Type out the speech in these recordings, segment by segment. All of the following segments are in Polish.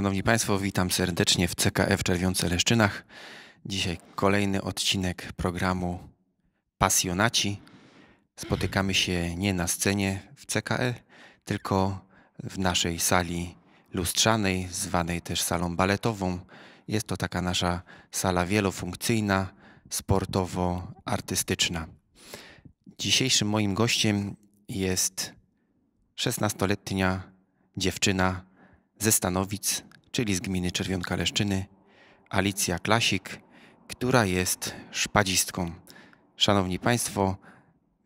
Szanowni Państwo, witam serdecznie w CKF Czerwiące Leszczynach. Dzisiaj kolejny odcinek programu Pasjonaci. Spotykamy się nie na scenie w CKE, tylko w naszej sali lustrzanej, zwanej też salą baletową. Jest to taka nasza sala wielofunkcyjna, sportowo-artystyczna. Dzisiejszym moim gościem jest 16-letnia dziewczyna ze Stanowic, czyli z gminy Czerwionka Leszczyny, Alicja Klasik, która jest szpadzistką. Szanowni Państwo,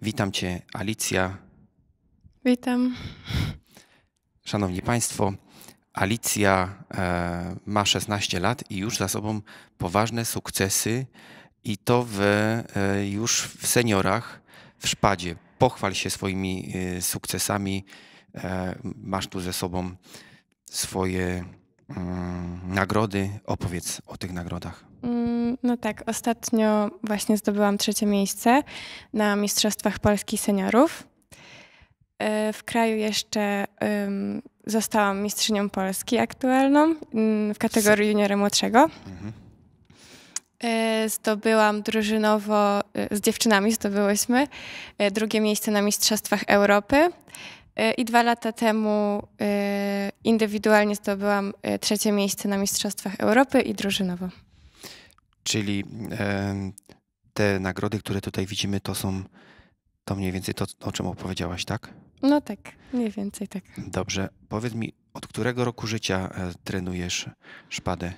witam Cię, Alicja. Witam. Szanowni Państwo, Alicja e, ma 16 lat i już za sobą poważne sukcesy i to w, e, już w seniorach w szpadzie. Pochwal się swoimi e, sukcesami. Masz tu ze sobą swoje Mm, nagrody. Opowiedz o tych nagrodach. Mm, no tak, ostatnio właśnie zdobyłam trzecie miejsce na Mistrzostwach Polski Seniorów. E, w kraju jeszcze zostałam mistrzynią Polski aktualną mm, w kategorii juniora młodszego. Mhm. E, zdobyłam drużynowo, y, z dziewczynami zdobyłyśmy e, drugie miejsce na Mistrzostwach Europy E, I dwa lata temu e, indywidualnie zdobyłam e, trzecie miejsce na Mistrzostwach Europy i drużynowo. Czyli te nagrody, które tutaj widzimy, to są to mniej więcej to, o czym opowiedziałaś, tak? No tak, mniej więcej tak. Dobrze. Powiedz mi, od którego roku życia trenujesz szpadę?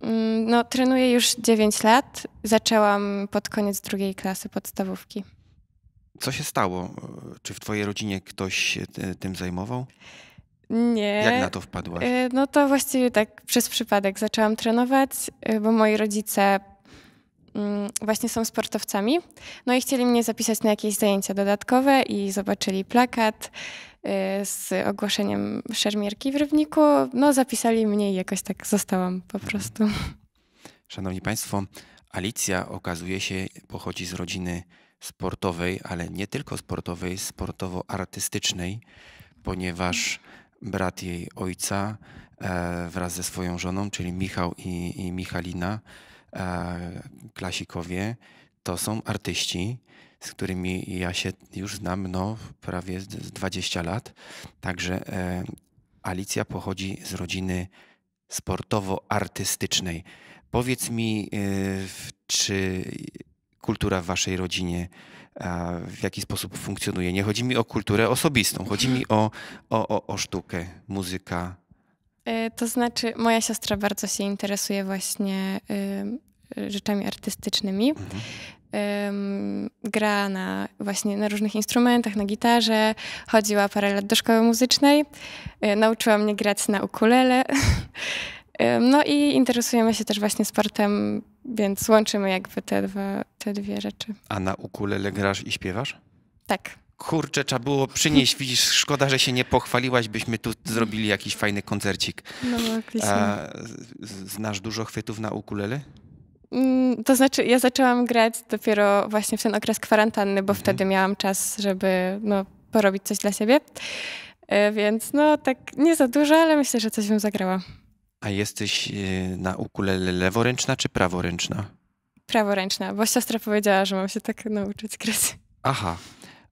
Mm, no, trenuję już 9 lat. Zaczęłam pod koniec drugiej klasy podstawówki. Co się stało? Czy w twojej rodzinie ktoś się tym zajmował? Nie. Jak na to wpadłaś? Y, no to właściwie tak przez przypadek zaczęłam trenować, y, bo moi rodzice mm, właśnie są sportowcami. No i chcieli mnie zapisać na jakieś zajęcia dodatkowe i zobaczyli plakat y, z ogłoszeniem szermierki w Rybniku. No zapisali mnie i jakoś tak zostałam po mhm. prostu. Szanowni Państwo, Alicja okazuje się pochodzi z rodziny sportowej, ale nie tylko sportowej, sportowo-artystycznej, ponieważ brat jej ojca e, wraz ze swoją żoną, czyli Michał i, i Michalina, e, klasikowie, to są artyści, z którymi ja się już znam no, prawie 20 lat. Także e, Alicja pochodzi z rodziny sportowo-artystycznej. Powiedz mi, czy kultura w waszej rodzinie, w jaki sposób funkcjonuje. Nie chodzi mi o kulturę osobistą, chodzi mi o, o, o, o sztukę, muzyka. E, to znaczy, moja siostra bardzo się interesuje właśnie rzeczami artystycznymi. Mhm. Um, gra na właśnie na różnych instrumentach, na gitarze, chodziła parę lat do szkoły muzycznej, e, nauczyła mnie grać na ukulele. No i interesujemy się też właśnie sportem, więc łączymy jakby te, dwa, te dwie rzeczy. A na ukulele grasz i śpiewasz? Tak. Kurczę, trzeba było przynieść, widzisz, szkoda, że się nie pochwaliłaś, byśmy tu zrobili jakiś fajny koncercik. No, no A, znasz dużo chwytów na ukulele? Mm, to znaczy, ja zaczęłam grać dopiero właśnie w ten okres kwarantanny, bo mhm. wtedy miałam czas, żeby no, porobić coś dla siebie. E, więc no tak nie za dużo, ale myślę, że coś bym zagrała. A jesteś e, na ukulele leworęczna czy praworęczna? Praworęczna, bo siostra powiedziała, że mam się tak nauczyć grać. Aha,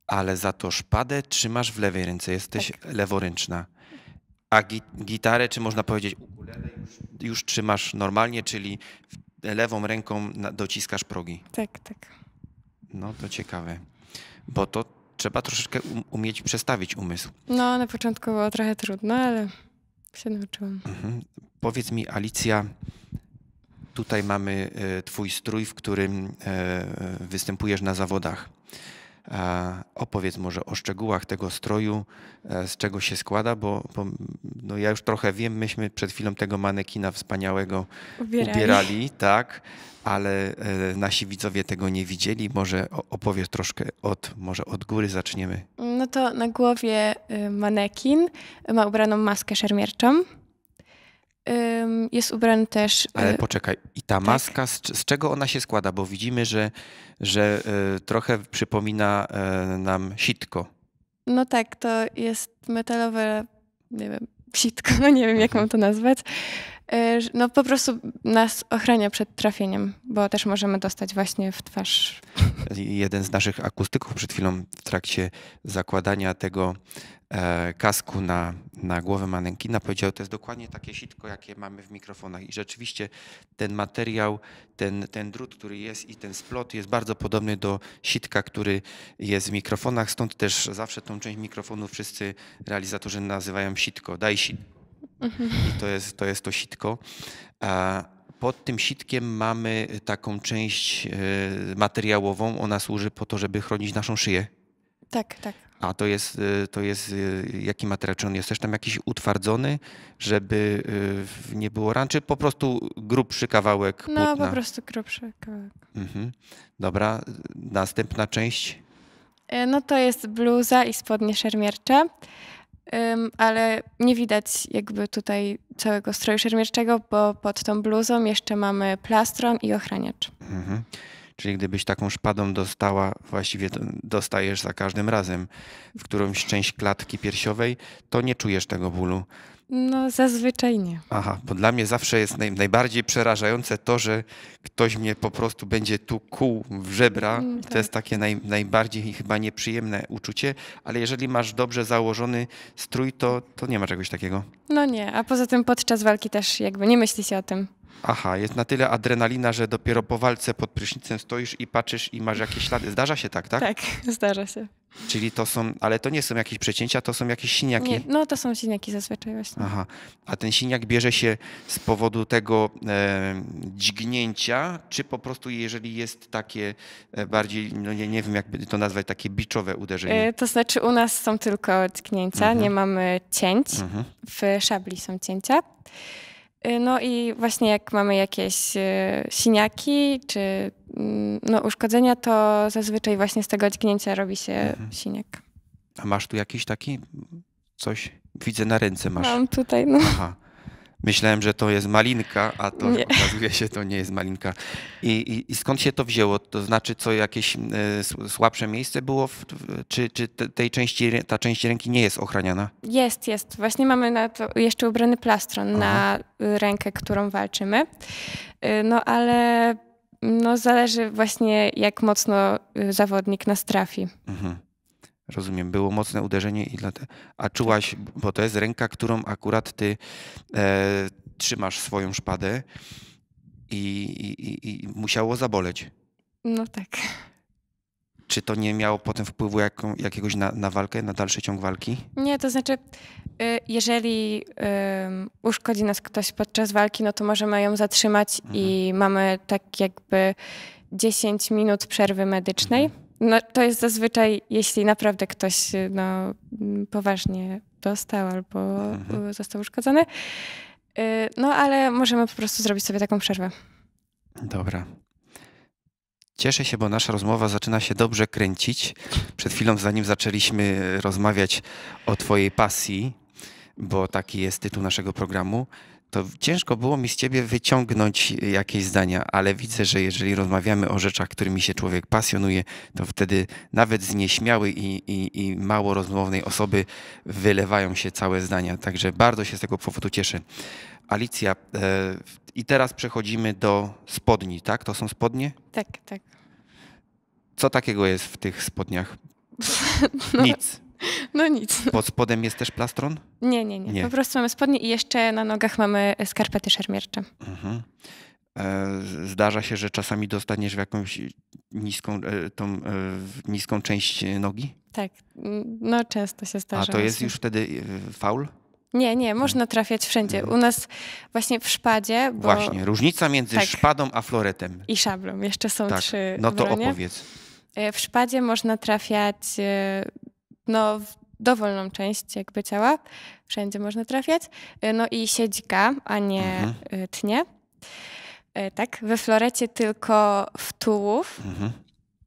ale za to szpadę trzymasz w lewej ręce, jesteś tak. leworęczna. A gitarę, czy można powiedzieć ukulele, już, już trzymasz normalnie, czyli lewą ręką dociskasz progi. Tak, tak. No to ciekawe, bo to trzeba troszeczkę umieć przestawić umysł. No, na początku było trochę trudno, ale się nauczyłam. Mhm. Powiedz mi, Alicja, tutaj mamy e, Twój strój, w którym e, występujesz na zawodach. Opowiedz może o szczegółach tego stroju, e, z czego się składa, bo, bo no ja już trochę wiem, myśmy przed chwilą tego manekina wspaniałego ubierali, ubierali tak, ale nasi widzowie tego nie widzieli. Może opowiesz troszkę od, może od góry zaczniemy. No to na głowie y, manekin ma ubraną maskę szermierczą jest ubrany też. Ale y, poczekaj, i ta tak. maska, z, z, czego ona się składa? Bo widzimy, że, że y, trochę przypomina y, nam sitko. No tak, to jest metalowe, nie wiem, sitko, nie wiem jak mam mhm. to nazwać. No po prostu nas ochrania przed trafieniem, bo też możemy dostać właśnie w twarz. Jeden z naszych akustyków przed chwilą w trakcie zakładania tego E, kasku na, na głowę manekina, powiedział, to jest dokładnie takie sitko, jakie mamy w mikrofonach. I rzeczywiście ten materiał, ten, ten drut, który jest i ten splot jest bardzo podobny do sitka, który jest w mikrofonach, stąd też zawsze tą część mikrofonu wszyscy realizatorzy nazywają sitko, daj sitko. Mhm. I to jest, to jest to sitko. Pod tym sitkiem mamy taką część e, materiałową, ona służy po to, żeby chronić naszą szyję. Tak, tak. A to jest, y, to jest y, jaki materiał? Czy on jest też tam jakiś utwardzony, żeby y, nie było ran, czy po prostu grubszy kawałek no, płótna? No, po prostu grubszy kawałek. Mhm. Dobra, następna część? No to jest bluza i spodnie szermiercze, ale nie widać jakby tutaj całego stroju szermierczego, bo pod tą bluzą jeszcze mamy plastron i ochraniacz. Mhm. Czyli gdybyś taką szpadą dostała, właściwie dostajesz za każdym razem w którąś część klatki piersiowej, to nie czujesz tego bólu. No, zazwyczaj nie. Aha, bo dla mnie zawsze jest naj, najbardziej przerażające to, że ktoś mnie po prostu będzie tu kuł w żebra. Mm, tak. To jest tak. takie naj, najbardziej chyba nieprzyjemne uczucie, ale jeżeli masz dobrze założony strój, to, to nie ma czegoś takiego. No nie, a poza tym podczas walki też jakby nie myśli się o tym. Aha, jest na tyle adrenalina, że dopiero po walce pod prysznicem stoisz i patrzysz i masz jakieś ślady. Zdarza się tak, tak? Tak, zdarza się. Czyli to są, ale to nie są jakieś przecięcia, to są jakieś siniaki? Nie, no to są siniaki zazwyczaj właśnie. Aha, a ten siniak bierze się z powodu tego e, dźgnięcia, czy po prostu jeżeli jest takie e, bardziej, no nie, nie wiem jakby to nazwać, takie biczowe uderzenie? E, to znaczy u nas są tylko dźgnięcia, mhm. nie mamy cięć, mhm. w szabli są cięcia. Y, no i właśnie jak mamy jakieś y, siniaki czy mm, no, uszkodzenia, to zazwyczaj właśnie z tego dźgnięcia robi się mhm. siniak. A masz tu jakiś taki coś? Widzę na ręce masz. Mam tutaj, no. Aha. Myślałem, że to jest malinka, a to nie. okazuje się, to nie jest malinka. I, i, I, skąd się to wzięło? To znaczy, co jakieś y, słabsze miejsce było, w, czy, czy tej części, ta część ręki nie jest ochraniana? Jest, jest. Właśnie mamy na to jeszcze ubrany plastron Aha. na rękę, którą walczymy. E, no ale no, zależy właśnie, jak mocno e, zawodnik nas trafi. Mhm. Rozumiem, było mocne uderzenie i dlatego. A czułaś, tak. bo to jest ręka, którą akurat ty e, trzymasz swoją szpadę i, i, i musiało zaboleć. No tak. Czy to nie miało potem wpływu jakiegoś na, na, walkę, na dalszy ciąg walki? Nie, to znaczy, y, jeżeli uszkodzi nas ktoś podczas walki, no to możemy ją zatrzymać mhm. i mamy tak jakby 10 minut przerwy medycznej. Mhm no, to jest zazwyczaj, jeśli naprawdę ktoś y, no, mm, poważnie dostał albo mhm. został uszkodzony. Y, no, ale możemy po prostu zrobić sobie taką przerwę. Dobra. Cieszę się, bo nasza rozmowa zaczyna się dobrze kręcić. Przed chwilą, zanim zaczęliśmy y, rozmawiać o Twojej pasji, bo taki jest tytuł naszego programu, to ciężko było mi z ciebie wyciągnąć jakieś zdania, ale widzę, że jeżeli rozmawiamy o rzeczach, którymi się człowiek pasjonuje, to wtedy nawet z nieśmiałej i, i, i mało rozmownej osoby wylewają się całe zdania. Także bardzo się z tego powodu cieszę. Alicja, e, i teraz przechodzimy do spodni, tak? To są spodnie? Tak, tak. Co takiego jest w tych spodniach? No. Nic. No nic. Pod spodem jest też plastron? Nie, nie, nie, nie. Po prostu mamy spodnie i jeszcze na nogach mamy skarpety szermiercze. Mhm. E, zdarza się, że czasami dostaniesz w jakąś niską, e, tą e, niską część nogi? Tak, no często się zdarza. A to jest już wtedy faul? Nie, nie, można mhm. trafiać wszędzie. Mhm. U nas właśnie w szpadzie. Bo... Właśnie, różnica między tak. szpadą a floretem. I szablą, jeszcze są tak. trzy. No to bronie. opowiedz. W szpadzie można trafiać no, w dowolną część jakby ciała, wszędzie można trafiać. Y, no i siedzika, a nie mhm. Y, tnie. Y, tak, we florecie tylko w tułów, mhm.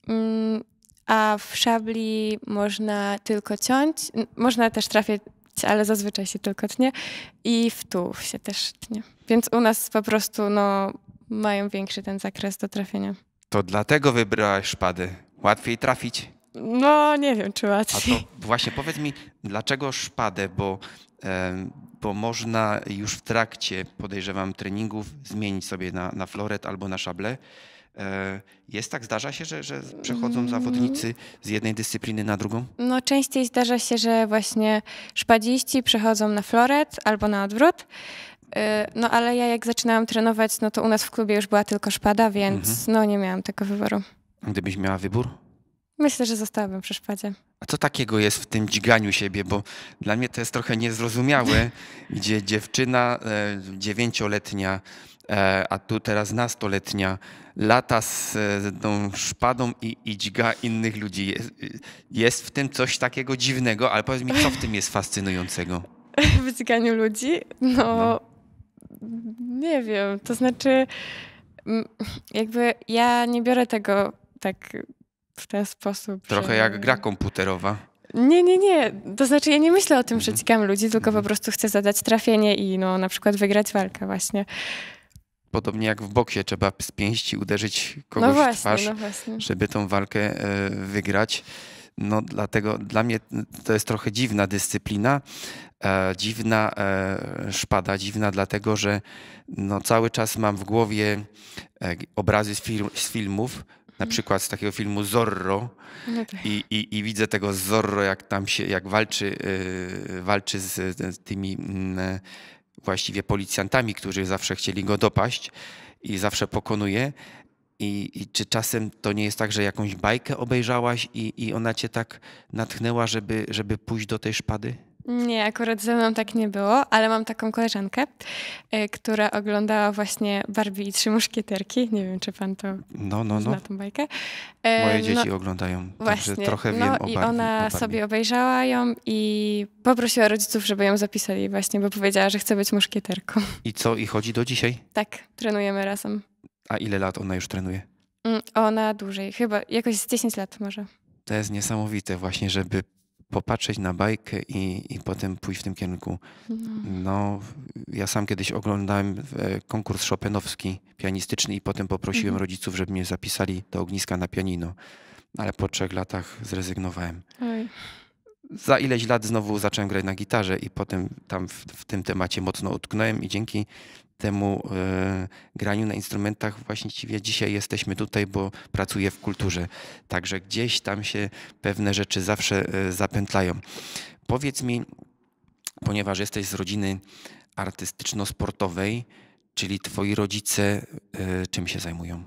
Mm, a w szabli można tylko ciąć, można też trafiać, ale zazwyczaj się tylko tnie i w tułów się też tnie. Więc u nas po prostu no, mają większy ten zakres do trafienia. To dlatego wybrałaś szpady. Łatwiej trafić. No, nie wiem, czy łatwiej. A to właśnie powiedz mi, dlaczego szpadę, bo, bo można już w trakcie, podejrzewam, treningów zmienić sobie na, na floret albo na szablę. E, jest tak, zdarza się, że, że przechodzą mm. zawodnicy z jednej dyscypliny na drugą? No częściej zdarza się, że właśnie szpadziści przechodzą na floret albo na odwrót. E, no ale ja jak zaczynałam trenować, no to u nas w klubie już była tylko szpada, więc mhm. no nie miałam tego wyboru. Gdybyś miała wybór? Myślę, że zostałabym przy szpadzie. A co takiego jest w tym dźganiu siebie? Bo dla mnie to jest trochę niezrozumiałe, gdzie dziewczyna e, dziewięcioletnia, e, a tu teraz nastoletnia, lata z tą szpadą i, i dźga innych ludzi. Jest, jest w tym coś takiego dziwnego, ale powiedz mi, co w tym jest fascynującego? W dźganiu ludzi? No, no. nie wiem. To znaczy, jakby ja nie biorę tego tak w ten sposób. Trochę że... jak gra komputerowa. Nie, nie, nie. To znaczy ja nie myślę o tym, że cikam ludzi, tylko po mhm. prostu chcę zadać trafienie i no na przykład wygrać walkę właśnie. Podobnie jak w boksie trzeba z pięści uderzyć no kogoś no właśnie, w twarz, no właśnie. żeby tą walkę e, wygrać. No dlatego dla mnie to jest trochę dziwna dyscyplina, e, dziwna e, szpada, dziwna dlatego, że no, cały czas mam w głowie e, obrazy z, z filmów, na przykład z takiego filmu Zorro no tak. I, i, i, widzę tego Zorro, jak tam się, jak walczy, yy, walczy z, z tymi yy, właściwie policjantami, którzy zawsze chcieli go dopaść i zawsze pokonuje. I, I, czy czasem to nie jest tak, że jakąś bajkę obejrzałaś i, i ona cię tak natchnęła, żeby, żeby pójść do tej szpady? Nie, akurat ze mną tak nie było, ale mam taką koleżankę, e, która oglądała właśnie Barbie i Trzy Muszkieterki. Nie wiem, czy pan to no, no, zna no. tą bajkę. E, Moje dzieci no, oglądają, właśnie. także trochę no, wiem o Barbie. I ona Barbie. sobie obejrzała ją i poprosiła rodziców, żeby ją zapisali właśnie, bo powiedziała, że chce być muszkieterką. I co, i chodzi do dzisiaj? Tak, trenujemy razem. A ile lat ona już trenuje? Mm, ona dłużej, chyba jakoś z 10 lat może. To jest niesamowite właśnie, żeby popatrzeć na bajkę i, i potem pójść w tym kierunku. No, no ja sam kiedyś oglądałem e, konkurs szopenowski pianistyczny i potem poprosiłem mhm. rodziców, żeby mnie zapisali do ogniska na pianino, ale po trzech latach zrezygnowałem. Oj. Za ileś lat znowu zacząłem grać na gitarze i potem tam w, w tym temacie mocno utknąłem i dzięki temu e, graniu na instrumentach właściwie dzisiaj jesteśmy tutaj, bo pracuję w kulturze. Także gdzieś tam się pewne rzeczy zawsze e, zapętlają. Powiedz mi, ponieważ jesteś z rodziny artystyczno-sportowej, czyli twoi rodzice e, czym się zajmują?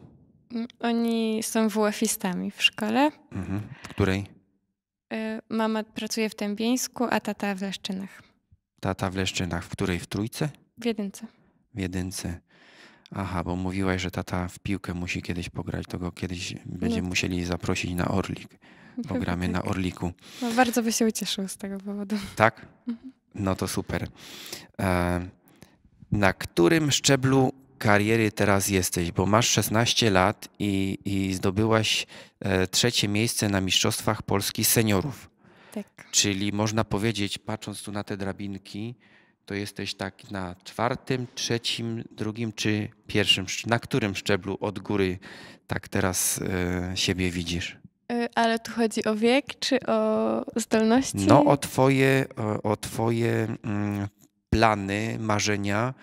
Mm, oni są WF-istami w szkole. Mhm. W której? Mama pracuje w Tębieńsku, a tata w Leszczynach. Tata w Leszczynach. W której? W Trójce? W Jedynce w jedynce. Aha, bo mówiłaś, że tata w piłkę musi kiedyś pograć, to go kiedyś będziemy no. musieli zaprosić na Orlik. Pogramy na tak. Orliku. No, bardzo by się ucieszył z tego powodu. Tak? Mhm. No to super. E, na którym szczeblu kariery teraz jesteś? Bo masz 16 lat i, i zdobyłaś e, trzecie miejsce na Mistrzostwach Polski Seniorów. Tak. Czyli można powiedzieć, patrząc tu na te drabinki, to jesteś tak na czwartym, trzecim, drugim czy pierwszym? Na którym szczeblu od góry tak teraz y, siebie widzisz? Y, ale tu chodzi o wiek czy o zdolności? No, o twoje, o, o twoje mm, plany, marzenia,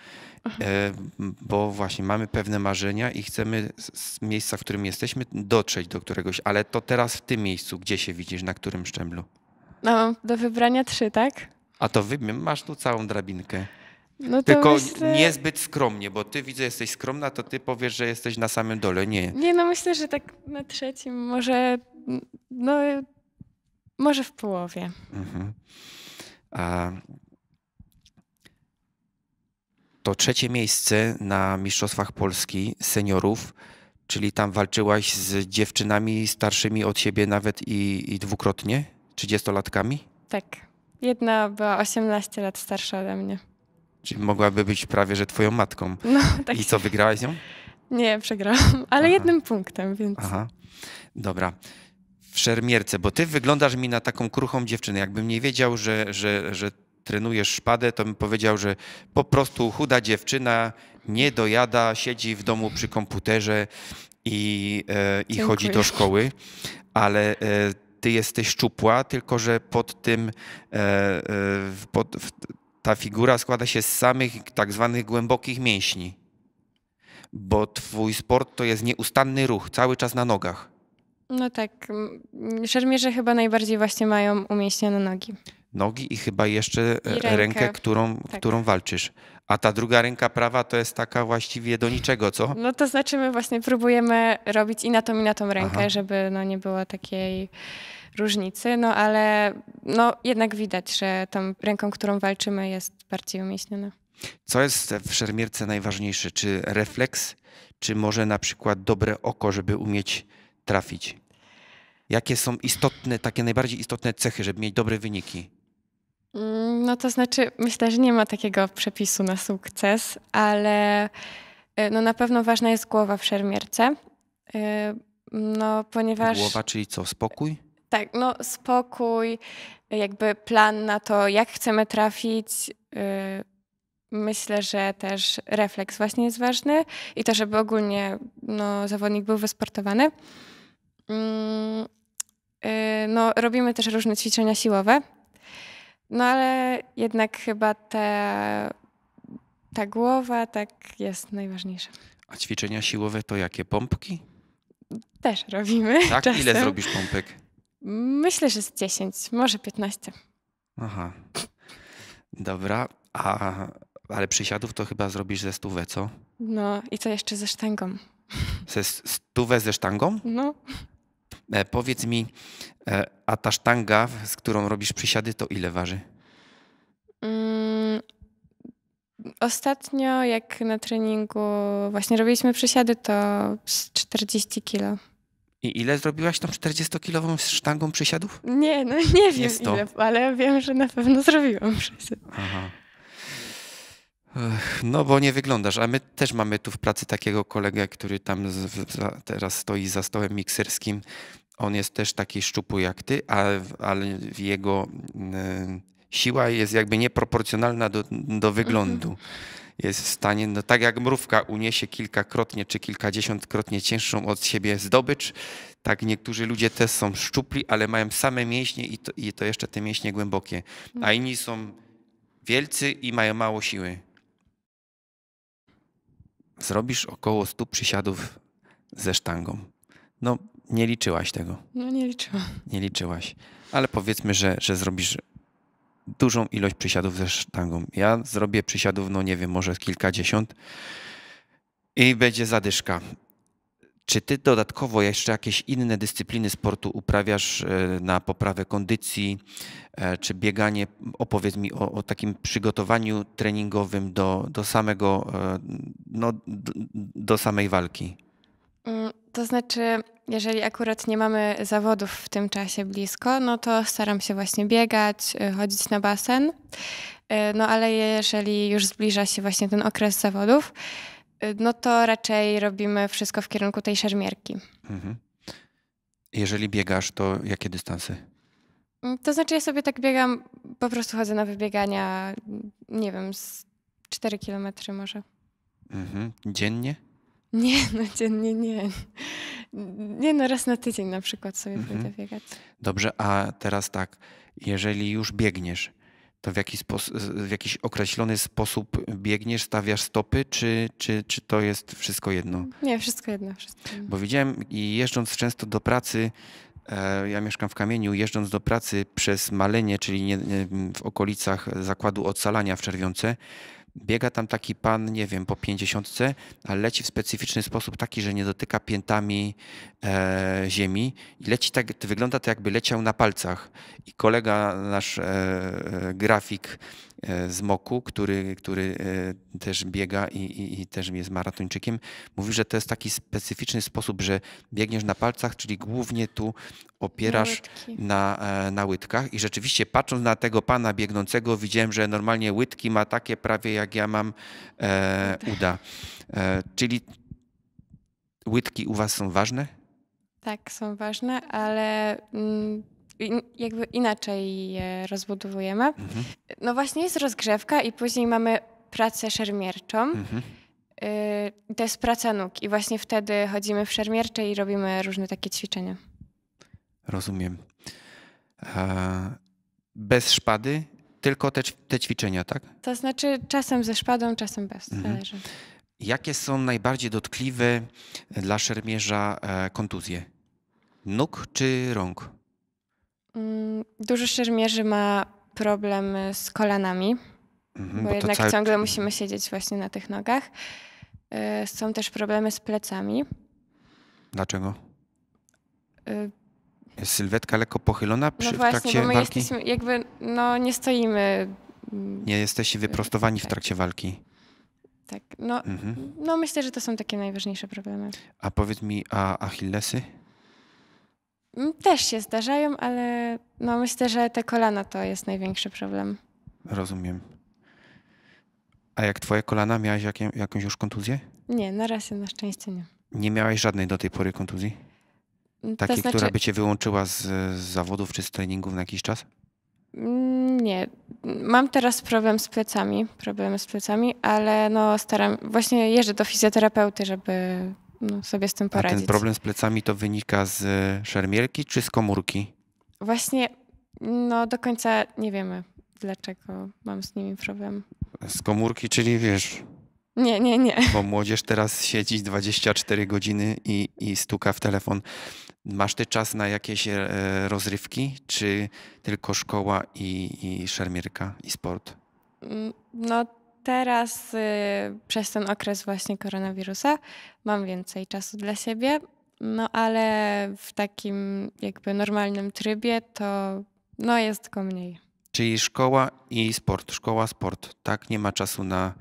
e, bo właśnie mamy pewne marzenia i chcemy z miejsca, w którym jesteśmy, dotrzeć do któregoś, ale to teraz w tym miejscu, gdzie się widzisz, na którym szczeblu? No, do wybrania trzy, tak? A to wy, masz tu całą drabinkę. No Tylko myślę... niezbyt skromnie, bo ty widzę, jesteś skromna, to ty powiesz, że jesteś na samym dole. Nie. Nie, no myślę, że tak na trzecim, może, no, może w połowie. Mhm. A to trzecie miejsce na Mistrzostwach Polski seniorów, czyli tam walczyłaś z dziewczynami starszymi od siebie nawet i, i dwukrotnie, trzydziestolatkami? Tak. Jedna była 18 lat starsza ode mnie. Czyli mogłaby być prawie, że twoją matką. No, tak. I co, wygrałaś z nią? Nie, przegrałam, ale Aha. jednym punktem, więc... Aha, dobra. W szermierce, bo ty wyglądasz mi na taką kruchą dziewczynę. Jakbym nie wiedział, że, że, że trenujesz szpadę, to bym powiedział, że po prostu chuda dziewczyna nie dojada, siedzi w domu przy komputerze i, e, i chodzi do szkoły. Ale e, ty jesteś szczupła, tylko że pod tym, e, e, pod, ta figura składa się z samych tak zwanych głębokich mięśni, bo twój sport to jest nieustanny ruch, cały czas na nogach. No tak, szermierze chyba najbardziej właśnie mają umięśnione nogi nogi i chyba jeszcze e, I rękę. rękę, którą, tak. którą walczysz. A ta druga ręka prawa to jest taka właściwie do niczego, co? No to znaczy my właśnie próbujemy robić i na tą, i na tą rękę, Aha. żeby no nie było takiej różnicy, no ale no jednak widać, że tą ręką, którą walczymy jest bardziej umieśniona. Co jest w szermierce najważniejsze? Czy refleks, czy może na przykład dobre oko, żeby umieć trafić? Jakie są istotne, takie najbardziej istotne cechy, żeby mieć dobre wyniki? Mm, no to znaczy, myślę, że nie ma takiego przepisu na sukces, ale e, no na pewno ważna jest głowa w szermierce. E, no, ponieważ. Głowa, czyli co, spokój? Tak, no spokój, jakby plan na to, jak chcemy trafić. E, myślę, że też refleks właśnie jest ważny i to, żeby ogólnie no, zawodnik był wysportowany. Mm, no, robimy też różne ćwiczenia siłowe, no ale jednak chyba ta, ta głowa tak jest najważniejsza. A ćwiczenia siłowe to jakie? Pompki? Też robimy. Tak? Czasem. Ile zrobisz pompek? Myślę, że z 10, może 15. Aha. Dobra. A, ale przysiadów to chyba zrobisz ze stówę, co? No i co jeszcze ze sztangą. Ze stówę ze sztangą? No. E, powiedz mi, e, a ta sztanga, z którą robisz przysiady, to ile waży? Mm, ostatnio, jak na treningu właśnie robiliśmy przysiady, to 40 kilo. I ile zrobiłaś tą 40-kilową sztangą przysiadów? Nie, no nie wiem ile, ale wiem, że na pewno zrobiłam przysiad. Aha. No bo nie wyglądasz, a my też mamy tu w pracy takiego kolegę, który tam z, teraz stoi za stołem mikserskim. On jest też taki szczupły jak ty, ale jego y, siła jest jakby nieproporcjonalna do, do wyglądu. Mm -hmm jest w stanie, no tak jak mrówka uniesie kilkakrotnie czy kilkadziesiątkrotnie cięższą od siebie zdobycz, tak niektórzy ludzie też są szczupli, ale mają same mięśnie i to, i to jeszcze te mięśnie głębokie, a mhm. inni są wielcy i mają mało siły zrobisz około 100 przysiadów ze sztangą. No, nie liczyłaś tego. No, nie liczyłam. Nie liczyłaś. Ale powiedzmy, że, że zrobisz dużą ilość przysiadów ze sztangą. Ja zrobię przysiadów, no nie wiem, może kilkadziesiąt i będzie zadyszka. Czy ty dodatkowo jeszcze jakieś inne dyscypliny sportu uprawiasz e, na poprawę kondycji, e, czy bieganie? Opowiedz mi o, o takim przygotowaniu treningowym do, do samego, e, no, do samej walki. Mm, to znaczy, jeżeli akurat nie mamy zawodów w tym czasie blisko, no to staram się właśnie biegać, chodzić na basen. No ale jeżeli już zbliża się właśnie ten okres zawodów, no to raczej robimy wszystko w kierunku tej szermierki. Mhm. Jeżeli biegasz, to jakie dystanse? Mm, to znaczy, ja sobie tak biegam, po prostu chodzę na wybiegania, nie wiem, z 4 km może. Mhm. Dziennie? Nie, no dziennie nie. Nie, no raz na tydzień na przykład sobie mhm. biegać. Dobrze, a teraz tak, jeżeli już biegniesz, to w, jaki w jakiś określony sposób biegniesz, stawiasz stopy, czy, czy, czy to jest wszystko jedno? Nie, wszystko jedno, wszystko jedno. Bo widziałem i jeżdżąc często do pracy, e, ja mieszkam w kamieniu, jeżdżąc do pracy przez Malenie, czyli nie, nie, w okolicach zakładu ocalania w Czerwionce, biega tam taki pan, nie wiem, po pięćdziesiątce, ale leci w specyficzny sposób taki, że nie dotyka piętami e, ziemi i leci tak, to wygląda to jakby leciał na palcach. I kolega, nasz e, e grafik e, z Moku, który, który e, też biega i, i, i, też jest maratończykiem, mówi, że to jest taki specyficzny sposób, że biegniesz na palcach, czyli głównie tu opierasz na, na, na łydkach. I rzeczywiście patrząc na tego pana biegnącego, widziałem, że normalnie łydki ma takie prawie jak ja mam e, uda. E, czyli łydki u was są ważne? Tak, są ważne, ale mm, jakby inaczej je rozbudowujemy. Mhm. No właśnie jest rozgrzewka i później mamy pracę szermierczą. Mhm. Y, to jest praca nóg i właśnie wtedy chodzimy w szermiercze i robimy różne takie ćwiczenia. Rozumiem. E, bez szpady, tylko te, te ćwiczenia, tak? To znaczy czasem ze szpadą, czasem bez, mhm. zależy. Jakie są najbardziej dotkliwe dla szermierza e, kontuzje? nóg czy rąk? Mm, dużo szermierzy ma problem z kolanami, mhm, bo, bo jednak cały... ciągle musimy siedzieć właśnie na tych nogach. Y, są też problemy z plecami. Dlaczego? Y, Jest sylwetka lekko pochylona no przy, no właśnie, w trakcie bo my walki? jesteśmy jakby, no nie stoimy. Mm, nie jesteście wyprostowani w tak. trakcie walki. Tak, no, mhm. no myślę, że to są takie najważniejsze problemy. A powiedz mi, a Achillesy? Mm, też się zdarzają, ale no myślę, że te kolana to jest największy problem. Rozumiem. A jak twoje kolana, miałaś jakie, jakąś już kontuzję? Nie, na razie na szczęście nie. Nie miałaś żadnej do tej pory kontuzji? Mm, Takiej, to znaczy... która by cię wyłączyła z, z zawodów czy z treningów na jakiś czas? Mm, nie. Mam teraz problem z plecami, problemy z plecami, ale no staram, właśnie jeżdżę do fizjoterapeuty, żeby no, sobie z tym poradzić. A ten problem z plecami to wynika z e, szermierki czy z komórki? Właśnie no do końca nie wiemy, dlaczego mam z nimi problem. Z komórki, czyli wiesz... Nie, nie, nie. Bo młodzież teraz siedzi 24 godziny i, i stuka w telefon. Masz ty czas na jakieś e, rozrywki, czy tylko szkoła i, i szermierka i sport? Mm, no teraz y, przez ten okres właśnie koronawirusa mam więcej czasu dla siebie, no ale w takim jakby normalnym trybie to no jest tylko mniej. Czyli szkoła i sport, szkoła, sport, tak? Nie ma czasu na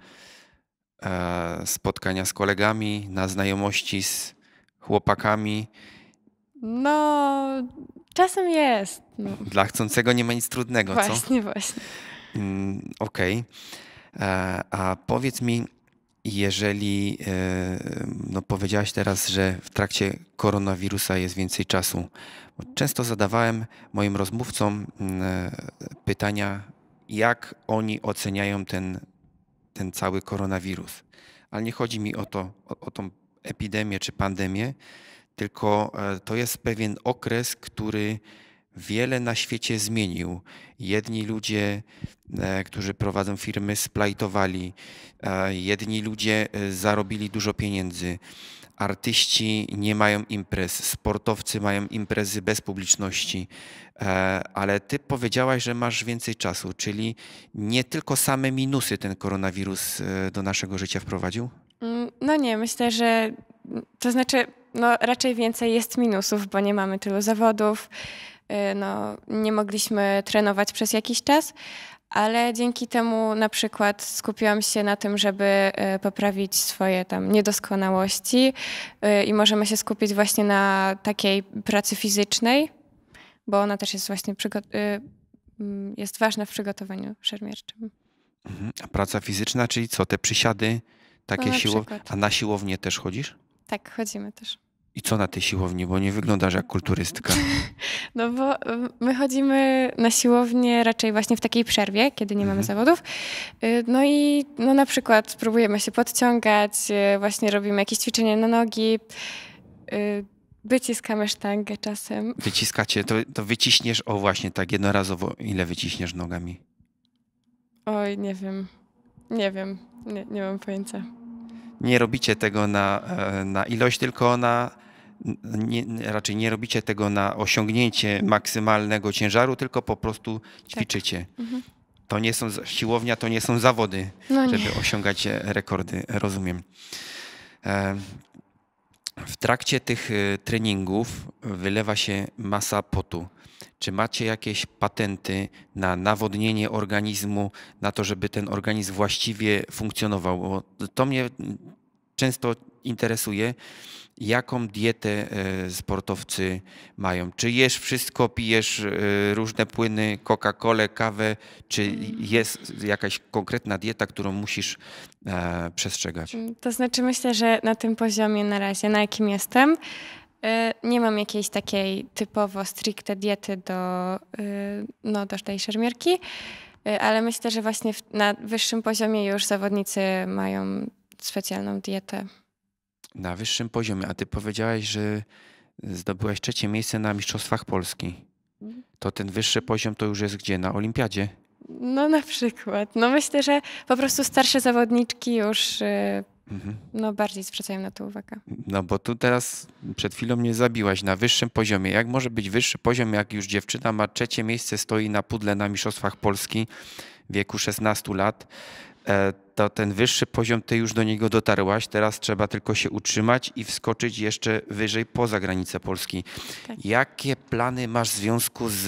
e, spotkania z kolegami, na znajomości z chłopakami. No, czasem jest. No. Dla chcącego nie ma nic trudnego, właśnie, co? Właśnie, właśnie. Mm, Okej. Okay. E, a powiedz mi, jeżeli e, no powiedziałaś teraz, że w trakcie koronawirusa jest więcej czasu, często zadawałem moim rozmówcom mm, e, pytania, jak oni oceniają ten, ten cały koronawirus. Ale nie chodzi mi o, to, o, o tą epidemię czy pandemię, tylko to jest pewien okres, który wiele na świecie zmienił. Jedni ludzie, e, którzy prowadzą firmy, splajtowali, e, jedni ludzie e, zarobili dużo pieniędzy. Artyści nie mają imprez, sportowcy mają imprezy bez publiczności, ale ty powiedziałaś, że masz więcej czasu, czyli nie tylko same minusy ten koronawirus do naszego życia wprowadził? Mm, no nie, myślę, że to znaczy, no raczej więcej jest minusów, bo nie mamy tylu zawodów, Y, no, nie mogliśmy trenować przez jakiś czas, ale dzięki temu na przykład skupiłam się na tym, żeby y, poprawić swoje tam niedoskonałości y, i możemy się skupić właśnie na takiej pracy fizycznej, bo ona też jest właśnie mm, jest ważna w przygotowaniu szermierczym. Mhm. A praca fizyczna, czyli co, te przysiady, takie no siłowe? A na siłownię też chodzisz? Tak, chodzimy też. I co na tej siłowni, bo nie wyglądasz jak kulturystka. No bo mm, my chodzimy na siłownię raczej właśnie w takiej przerwie, kiedy nie mhm. mamy zawodów. Y, no i no na przykład próbujemy się podciągać, y, właśnie robimy jakieś ćwiczenie na nogi. Y, wyciskamy sztangę czasem. Wyciskacie, to, to wyciśniesz, o właśnie tak jednorazowo, ile wyciśniesz nogami? Oj, nie wiem. Nie wiem, nie, nie mam pojęcia. Nie robicie tego na, e, na ilość, tylko na nie, raczej nie robicie tego na osiągnięcie maksymalnego ciężaru, tylko po prostu tak. ćwiczycie. Tak. Mhm. To nie są siłownia, to nie są zawody, no żeby osiągać e, rekordy, rozumiem. E, w trakcie tych e, treningów wylewa się masa potu. Czy macie jakieś patenty na nawodnienie organizmu, na to, żeby ten organizm właściwie funkcjonował? Bo to mnie często interesuje jaką dietę e, sportowcy mają. Czy jesz wszystko, pijesz e, różne płyny, Coca-Colę, kawę, czy jest jakaś konkretna dieta, którą musisz e, przestrzegać? Mm, to znaczy myślę, że na tym poziomie na razie, na jakim jestem, nie mam jakiejś takiej typowo stricte diety do, no, do tej szermierki, ale myślę, że właśnie na wyższym poziomie już zawodnicy mają specjalną dietę. Na wyższym poziomie. A ty powiedziałaś, że zdobyłaś trzecie miejsce na Mistrzostwach Polski. Mhm. To ten wyższy poziom to już jest gdzie? Na Olimpiadzie? No na przykład. No myślę, że po prostu starsze zawodniczki już y, mhm. no, bardziej zwracają na to uwagę. No bo tu teraz przed chwilą mnie zabiłaś na wyższym poziomie. Jak może być wyższy poziom, jak już dziewczyna ma trzecie miejsce, stoi na pudle na Mistrzostwach Polski w wieku 16 lat? E, to ten wyższy poziom, ty już do niego dotarłaś, teraz trzeba tylko się utrzymać i wskoczyć jeszcze wyżej poza granicę Polski. Tak. Jakie plany masz w związku z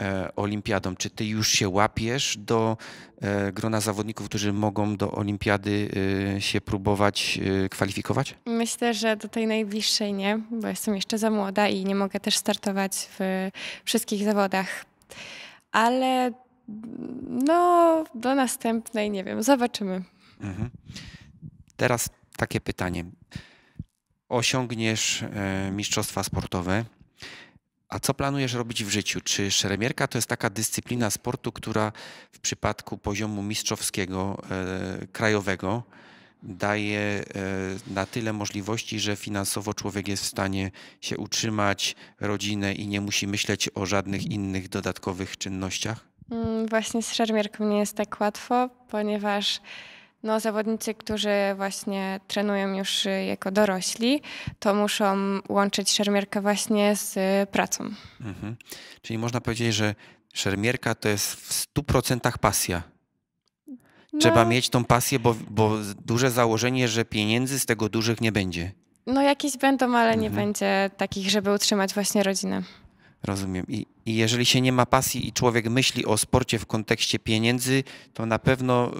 e, olimpiadą? Czy ty już się łapiesz do e, grona zawodników, którzy mogą do olimpiady się próbować kwalifikować? Myślę, że do tej najbliższej nie, bo jestem jeszcze za młoda i nie mogę też startować w wszystkich zawodach. Ale no, do następnej, nie wiem, zobaczymy. Mhm. Teraz takie pytanie. Osiągniesz e, mistrzostwa sportowe. A co planujesz robić w życiu? Czy szeremierka to jest taka dyscyplina sportu, która w przypadku poziomu mistrzowskiego, e, krajowego daje e, na tyle możliwości, że finansowo człowiek jest w stanie się utrzymać, rodzinę i nie musi myśleć o żadnych innych dodatkowych czynnościach? Mm, właśnie z szermierką nie jest tak łatwo, ponieważ no, zawodnicy, którzy właśnie trenują już y, jako dorośli, to muszą łączyć szermierkę właśnie z y, pracą. Mhm. Czyli można powiedzieć, że szermierka to jest w 100% pasja. Trzeba no. mieć tą pasję, bo, bo duże założenie, że pieniędzy z tego dużych nie będzie. No jakieś będą, ale nie mhm. będzie takich, żeby utrzymać właśnie rodzinę. Rozumiem. I, I, jeżeli się nie ma pasji i człowiek myśli o sporcie w kontekście pieniędzy, to na pewno e,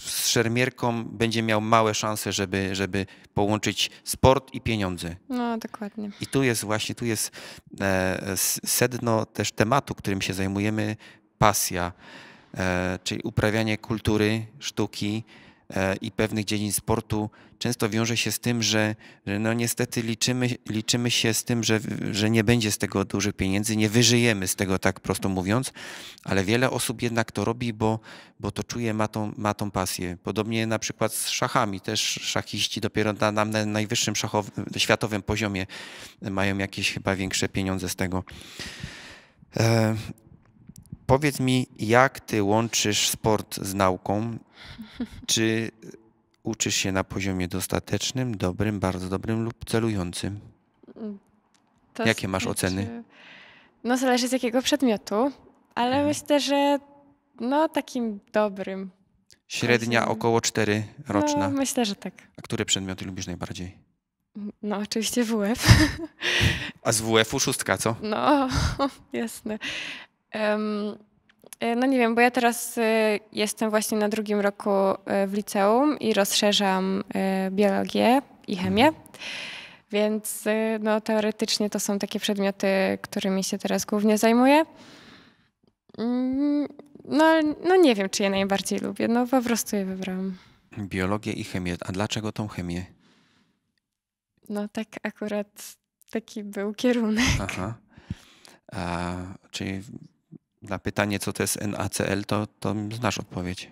z szermierką będzie miał małe szanse, żeby, żeby połączyć sport i pieniądze. No, dokładnie. I tu jest właśnie, tu jest e, sedno też tematu, którym się zajmujemy, pasja, e, czyli uprawianie kultury, sztuki, E, i pewnych dziedzin sportu często wiąże się z tym, że, że no niestety liczymy, liczymy się z tym, że, że nie będzie z tego dużych pieniędzy, nie wyżyjemy z tego tak prosto mówiąc, ale wiele osób jednak to robi, bo, bo to czuje, ma tą, ma tą pasję. Podobnie na przykład z szachami, też szachiści dopiero na, na najwyższym szachowym, światowym poziomie mają jakieś chyba większe pieniądze z tego. E, powiedz mi, jak ty łączysz sport z nauką? Czy e, uczysz się na poziomie dostatecznym, dobrym, bardzo dobrym lub celującym? To Jakie masz znaczy- oceny? No zależy z jakiego przedmiotu, ale mhm. myślę, że no takim dobrym. Średnia około 4 roczna. No, myślę, że tak. A które przedmioty lubisz najbardziej? No oczywiście WF. A z WF-u szóstka, co? No, jasne. Um, E, no nie wiem, bo ja teraz e, jestem właśnie na drugim roku e, w liceum i rozszerzam biologię i chemię. Mhm. Więc no, teoretycznie to są takie przedmioty, którymi się teraz głównie zajmuję. Mm, no, no nie wiem, czy je najbardziej lubię. No po prostu je wybrałam. Biologię i chemię. A dlaczego tą chemię? No tak akurat taki był kierunek. Aha. A, czyli na pytanie, co to jest NaCl, to, to znasz odpowiedź.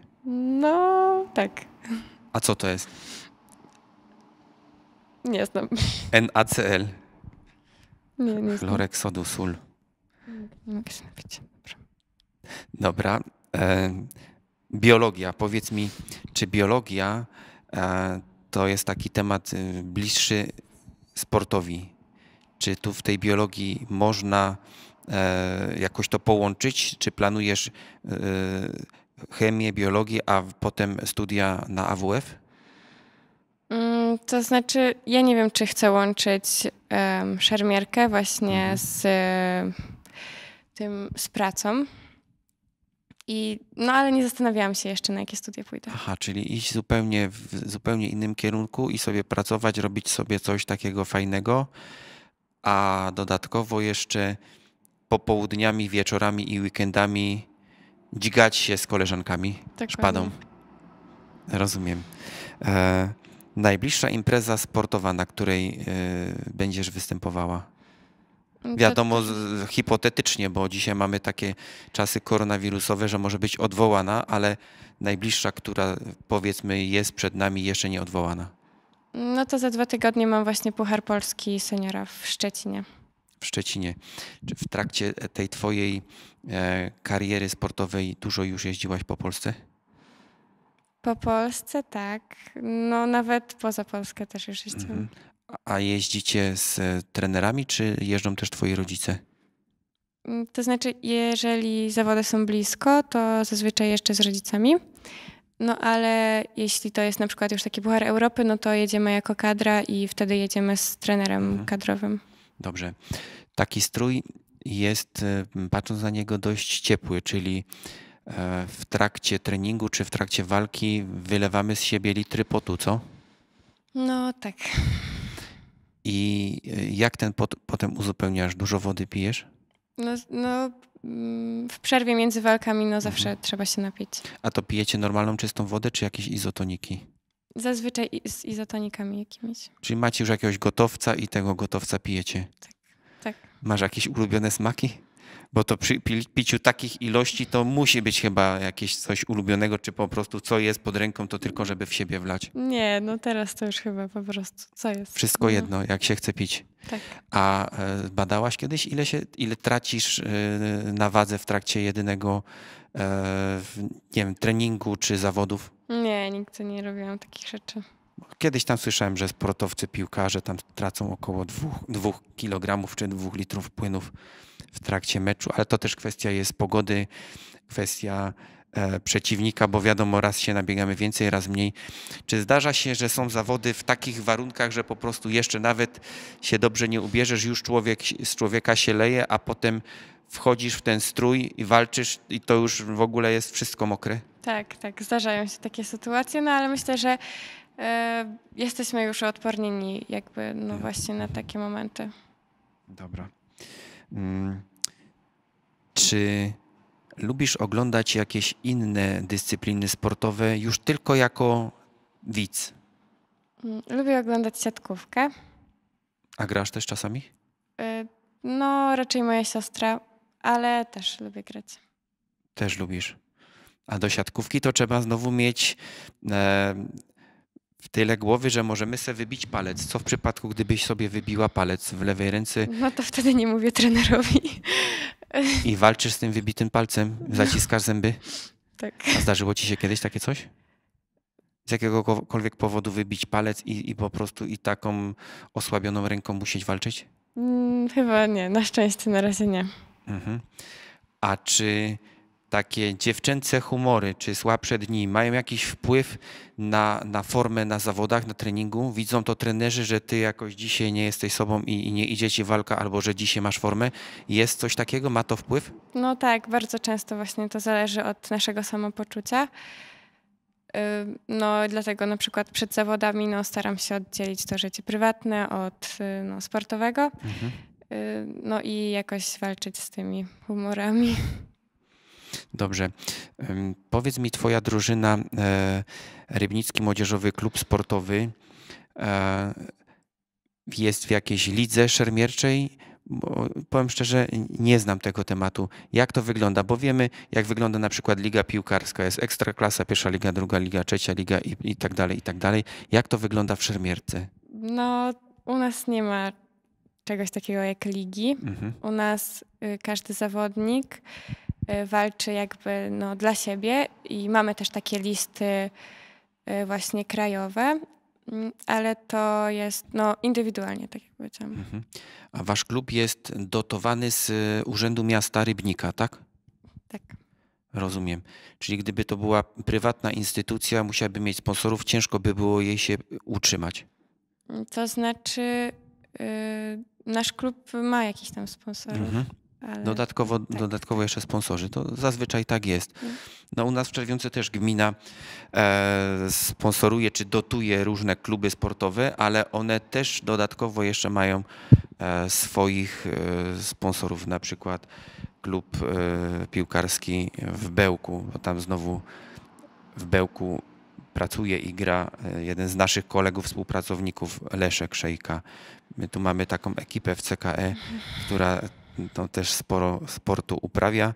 No, tak. A co to jest? Nie znam. NaCl. Nie, nie Chlorek sodu sól. Nie mogę się napić. Dobra. Dobra. E, biologia. Powiedz mi, czy biologia e, to jest taki temat y, bliższy sportowi? Czy tu w tej biologii można E, jakoś to połączyć? Czy planujesz e, chemię, biologię, a potem studia na AWF? Mm, to znaczy, ja nie wiem, czy chcę łączyć um, szermierkę właśnie mhm. z e, tym, z pracą. I, no ale nie zastanawiałam się jeszcze, na jakie studia pójdę. Aha, czyli iść zupełnie w zupełnie innym kierunku i sobie pracować, robić sobie coś takiego fajnego, a dodatkowo jeszcze popołudniami, wieczorami i weekendami dzigać się z koleżankami tak szpadą. Pewnie. Rozumiem. E, najbliższa impreza sportowa, na której e, będziesz występowała? Wiadomo, z, hipotetycznie, bo dzisiaj mamy takie czasy koronawirusowe, że może być odwołana, ale najbliższa, która powiedzmy jest przed nami, jeszcze nie odwołana. No to za dwa tygodnie mam właśnie Puchar Polski seniora w Szczecinie w Szczecinie. Czy w trakcie e, tej twojej e, kariery sportowej dużo już jeździłaś po Polsce? Po Polsce tak. No nawet poza Polskę też już jeździłam. Mhm. A jeździcie z e, trenerami, czy jeżdżą też twoi rodzice? Mm, to znaczy, jeżeli zawody są blisko, to zazwyczaj jeszcze z rodzicami. No ale jeśli to jest na przykład już taki Puchar Europy, no to jedziemy jako kadra i wtedy jedziemy z trenerem mhm. kadrowym. Dobrze. Taki strój jest, e, patrząc na niego, dość ciepły, czyli e, w trakcie treningu czy w trakcie walki wylewamy z siebie litry potu, co? No tak. I e, jak ten pot potem uzupełniasz? Dużo wody pijesz? No, no mm, w przerwie między walkami no zawsze mhm. trzeba się napić. A to pijecie normalną, czystą wodę czy jakieś izotoniki? Zazwyczaj z izotonikami jakimiś. Czyli macie już jakiegoś gotowca i tego gotowca pijecie? Tak. tak. Masz jakieś ulubione smaki? Bo to przy piciu takich ilości to musi być chyba jakieś coś ulubionego, czy po prostu co jest pod ręką, to tylko żeby w siebie wlać. Nie, no teraz to już chyba po prostu co jest. Wszystko no. jedno, jak się chce pić. Tak. A e, badałaś kiedyś, ile, się, ile tracisz e, na wadze w trakcie jedynego E, nie wiem, treningu czy zawodów? Nie, nigdy nie robiłam takich rzeczy. Kiedyś tam słyszałem, że sportowcy, piłkarze tam tracą około 2 kg czy 2 litrów płynów w trakcie meczu, ale to też kwestia jest pogody, kwestia e, przeciwnika, bo wiadomo, raz się nabiegamy więcej, raz mniej. Czy zdarza się, że są zawody w takich warunkach, że po prostu jeszcze nawet się dobrze nie ubierzesz, już człowiek, z człowieka się leje, a potem wchodzisz w ten strój i walczysz i to już w ogóle jest wszystko mokre? Tak, tak, zdarzają się takie sytuacje, no ale myślę, że y, jesteśmy już odpornieni jakby no właśnie na takie momenty. Dobra. Hmm. Czy lubisz oglądać jakieś inne dyscypliny sportowe już tylko jako widz? Mm, lubię oglądać siatkówkę. A grasz też czasami? E, no, raczej moja siostra ale też lubię grać. Też lubisz. A do siatkówki to trzeba znowu mieć e, w tyle głowy, że możemy sobie wybić palec. Co w przypadku, gdybyś sobie wybiła palec w lewej ręce? No to wtedy nie mówię trenerowi. I walczysz z tym wybitym palcem, zaciskasz zęby? Tak. A zdarzyło ci się kiedyś takie coś? z jakiegokolwiek powodu wybić palec i, i, po prostu i taką osłabioną ręką musieć walczyć? Hmm, chyba nie, na szczęście na razie nie. Mhm. A czy takie dziewczęce humory, czy słabsze dni mają jakiś wpływ na, na formę na zawodach, na treningu? Widzą to trenerzy, że ty jakoś dzisiaj nie jesteś sobą i, i nie idzie ci walka, albo że dzisiaj masz formę. Jest coś takiego? Ma to wpływ? No tak, bardzo często właśnie to zależy od naszego samopoczucia. No, dlatego na przykład przed zawodami no, staram się oddzielić to życie prywatne od y, no, sportowego. Mhm. Y, no i jakoś walczyć z tymi humorami. Dobrze. Powiedz mi, Twoja drużyna, e, Rybnicki Młodzieżowy Klub Sportowy, e, jest w jakiejś lidze szermierczej? Bo, powiem szczerze, nie znam tego tematu. Jak to wygląda? Bo wiemy, jak wygląda na przykład liga piłkarska. Jest ekstraklasa, pierwsza liga, druga liga, trzecia liga i, i tak dalej, i tak dalej. Jak to wygląda w szermierce? No, u nas nie ma czegoś takiego jak ligi. Mhm. U nas y, każdy zawodnik y, walczy jakby no, dla siebie i mamy też takie listy y, właśnie krajowe, mm, ale to jest no, indywidualnie, tak jak powiedziałam. Mhm. A wasz klub jest dotowany z Urzędu Miasta Rybnika, tak? Tak. Rozumiem. Czyli gdyby to była prywatna instytucja, musiałaby mieć sponsorów, ciężko by było jej się utrzymać. To znaczy, nasz klub ma jakiś tam sponsorów. Mhm. Ale... Dodatkowo, tak. dodatkowo jeszcze sponsorzy. To zazwyczaj tak jest. Mhm. No, u nas w Czerwionce też gmina e, sponsoruje czy dotuje różne kluby sportowe, ale one też dodatkowo jeszcze mają e, swoich e, sponsorów, na przykład klub e, piłkarski w Bełku, bo tam znowu w Bełku pracuje i gra e, jeden z naszych kolegów, współpracowników, Leszek Szejka. My tu mamy taką ekipę w CKE, która no, też sporo sportu uprawia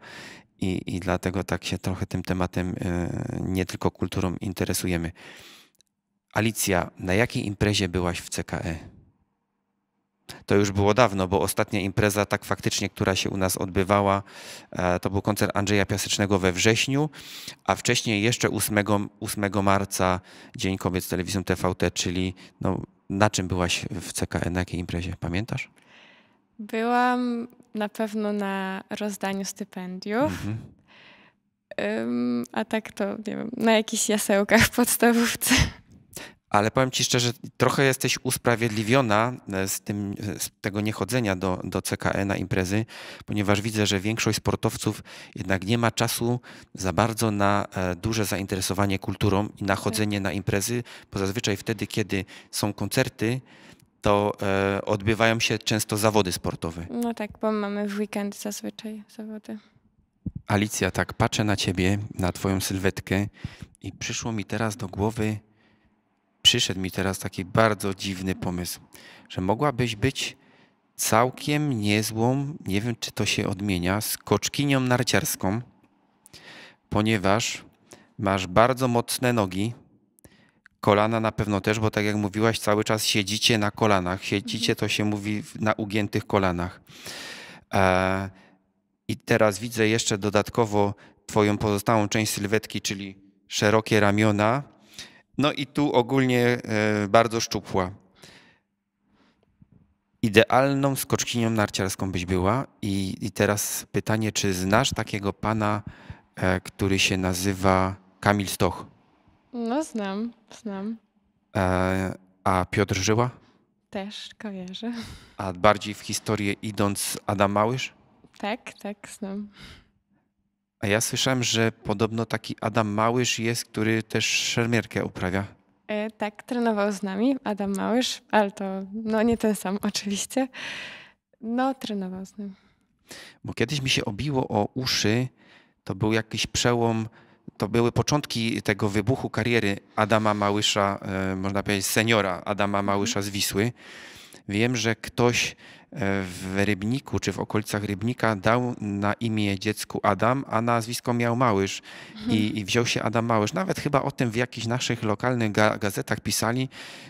i, i dlatego tak się trochę tym tematem e, nie tylko kulturą interesujemy. Alicja, na jakiej imprezie byłaś w CKE? To już było dawno, bo ostatnia impreza, tak faktycznie, która się u nas odbywała, e, to był koncert Andrzeja Piasecznego we wrześniu, a wcześniej jeszcze 8, 8 marca Dzień Kobiet z telewizją TVT, czyli no, na czym byłaś w CKN, na jakiej imprezie, pamiętasz? Byłam na pewno na rozdaniu stypendiów. Mhm. Um, a tak to, nie wiem, na jakichś jasełkach w podstawówce. Ale powiem ci szczerze, trochę jesteś usprawiedliwiona e, z, tym, e, z tego niechodzenia do, do CKE na imprezy, ponieważ widzę, że większość sportowców jednak nie ma czasu za bardzo na e, duże zainteresowanie kulturą i na tak. chodzenie na imprezy, bo zazwyczaj wtedy, kiedy są koncerty, to odbywają się często zawody sportowe. No tak, bo mamy w weekend zazwyczaj zawody. Alicja, tak patrzę na ciebie, na twoją sylwetkę i przyszło mi teraz do głowy przyszedł mi teraz taki bardzo dziwny pomysł, że mogłabyś być całkiem niezłą, nie wiem czy to się odmienia, skoczkinią narciarską, ponieważ masz bardzo mocne nogi, kolana na pewno też, bo tak jak mówiłaś, cały czas siedzicie na kolanach. Siedzicie to się mówi na ugiętych kolanach. E, I teraz widzę jeszcze dodatkowo Twoją pozostałą część sylwetki, czyli szerokie ramiona, no i tu ogólnie e, bardzo szczupła. Idealną skoczkinią narciarską byś była. I, I teraz pytanie, czy znasz takiego pana, e, który się nazywa Kamil Stoch? No znam, znam. E, a Piotr Żyła? Też kojarzę. A bardziej w historię idąc Adam Małysz? Tak, tak, znam. A ja słyszałem, że podobno taki Adam Małysz jest, który też szermierkę uprawia. E, tak, trenował z nami Adam Małysz, ale to no, nie ten sam oczywiście. No, trenował z nami. Bo kiedyś mi się obiło o uszy, to był jakiś przełom, to były początki tego wybuchu kariery Adama Małysza, e, można powiedzieć seniora Adama mhm. Małysza z Wisły. Wiem, że ktoś w Rybniku czy w okolicach Rybnika dał na imię dziecku Adam, a nazwisko miał Małysz mhm. i, i, wziął się Adam Małysz. Nawet chyba o tym w jakichś naszych lokalnych ga gazetach pisali,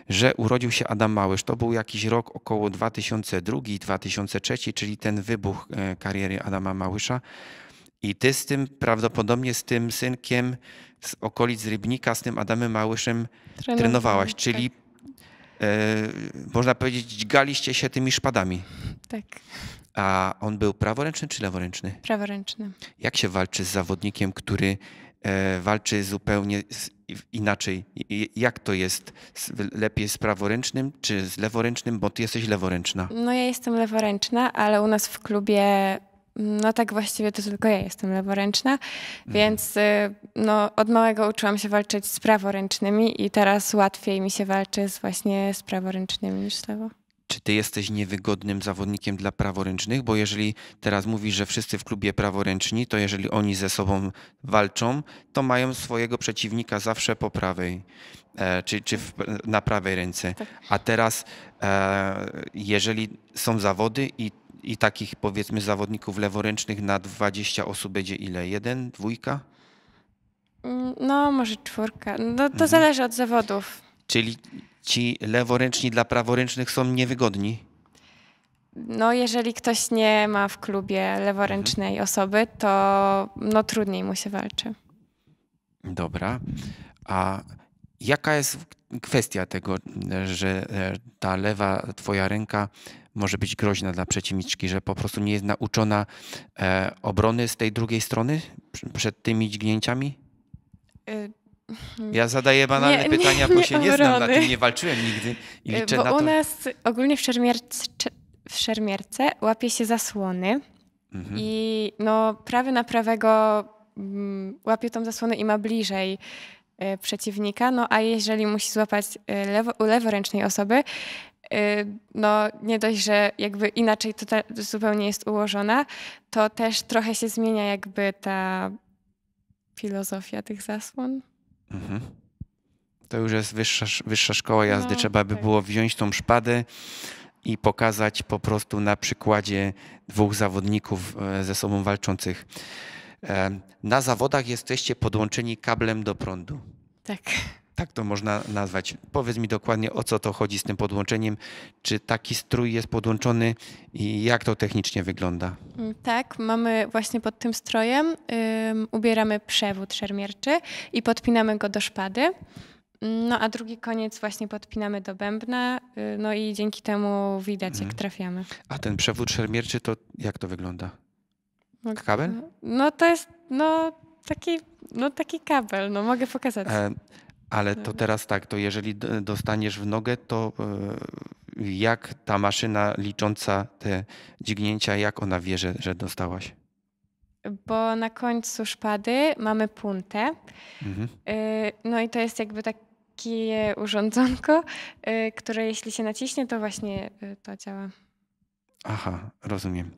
że urodził się Adam Małysz. To był jakiś rok około 2002-2003, czyli ten wybuch e, kariery Adama Małysza. I ty z tym prawdopodobnie z tym synkiem z okolic Rybnika, z tym Adamem Małyszem trenowałaś, tak. czyli tak E, można powiedzieć, dźgaliście się tymi szpadami. Tak. A on był praworęczny czy leworęczny? Praworęczny. Jak się walczy z zawodnikiem, który e, walczy zupełnie inaczej? Jak to jest? Lepiej z praworęcznym czy z leworęcznym? Bo ty jesteś leworęczna. No ja jestem leworęczna, ale u nas w klubie no tak właściwie to tylko ja jestem leworęczna, mhm. więc y, no, od małego uczyłam się walczyć z praworęcznymi i teraz łatwiej mi się walczy z właśnie z praworęcznymi niż z lewo. Czy ty jesteś niewygodnym zawodnikiem dla praworęcznych? Bo jeżeli teraz mówisz, że wszyscy w klubie praworęczni, to jeżeli oni ze sobą walczą, to mają swojego przeciwnika zawsze po prawej, e, czy, czy w, na prawej ręce. Tak. A teraz, e, jeżeli są zawody i i takich powiedzmy zawodników leworęcznych na 20 osób będzie ile? Jeden, dwójka? Mm, no, może czwórka. No, to mhm. zależy od zawodów. Czyli ci leworęczni dla praworęcznych są niewygodni? No, jeżeli ktoś nie ma w klubie leworęcznej mhm. osoby, to no, trudniej mu się walczy. Dobra. A Jaka jest kwestia tego, że e, ta lewa twoja ręka może być groźna dla przeciwniczki, że po prostu nie jest nauczona e, obrony z tej drugiej strony przed tymi dźgnięciami? E, ja zadaję banalne nie, pytania, nie, bo się nie znam na tym, nie walczyłem nigdy i liczę bo na to. u nas ogólnie w szermierce, w szermierce łapie się zasłony mhm. i no prawy na prawego mm, łapie tą zasłonę i ma bliżej E, przeciwnika. No a jeżeli musi złapać e, lewo, u leworęcznej osoby, e, no nie dość, że jakby inaczej to ta, zupełnie jest ułożona, to też trochę się zmienia jakby ta filozofia tych zasłon. Mhm. To już jest wyższa, wyższa szkoła jazdy. No, Trzeba by tak. było wziąć tą szpadę i pokazać po prostu na przykładzie dwóch zawodników ze sobą walczących na zawodach jesteście podłączeni kablem do prądu. Tak. Tak to można nazwać. Powiedz mi dokładnie, o co to chodzi z tym podłączeniem. Czy taki strój jest podłączony i jak to technicznie wygląda? Mm, tak, mamy właśnie pod tym strojem, um, ubieramy przewód szermierczy i podpinamy go do szpady. Mm, no a drugi koniec właśnie podpinamy do bębna, y, no i dzięki temu widać, jak mhm. trafiamy. A ten przewód szermierczy, to jak to wygląda? Kabel? No to jest, no taki, no taki kabel, no mogę pokazać. E, ale to teraz tak, to jeżeli dostaniesz w nogę, to e, jak ta maszyna licząca te dźgnięcia, jak ona wie, że, że dostałaś? Bo na końcu szpady mamy puntę. Mhm. E, no i to jest jakby takie urządzonko, e, które jeśli się naciśnie, to właśnie to działa. Aha, rozumiem.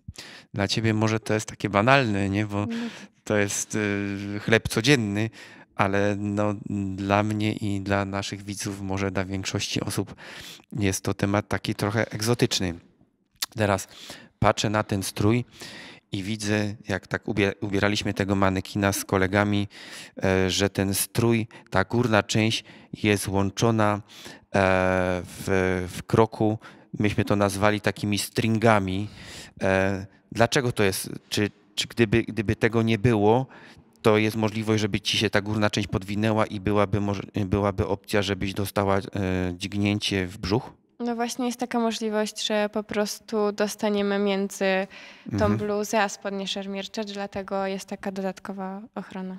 Dla ciebie może to jest takie banalne, nie? Bo no tak. to jest y, chleb codzienny, ale no, dla mnie i dla naszych widzów, może dla większości osób, jest to temat taki trochę egzotyczny. Teraz patrzę na ten strój i widzę, jak tak ubieraliśmy tego manekina z kolegami, e, że ten strój, ta górna część jest łączona e, w, w kroku myśmy to nazwali takimi stringami. E, dlaczego to jest? Czy, czy gdyby, gdyby tego nie było, to jest możliwość, żeby ci się ta górna część podwinęła i byłaby, byłaby opcja, żebyś dostała e, dźgnięcie w brzuch? No właśnie jest taka możliwość, że po prostu dostaniemy między tą mhm. bluzę a spodnie szermiercze, dlatego jest taka dodatkowa ochrona.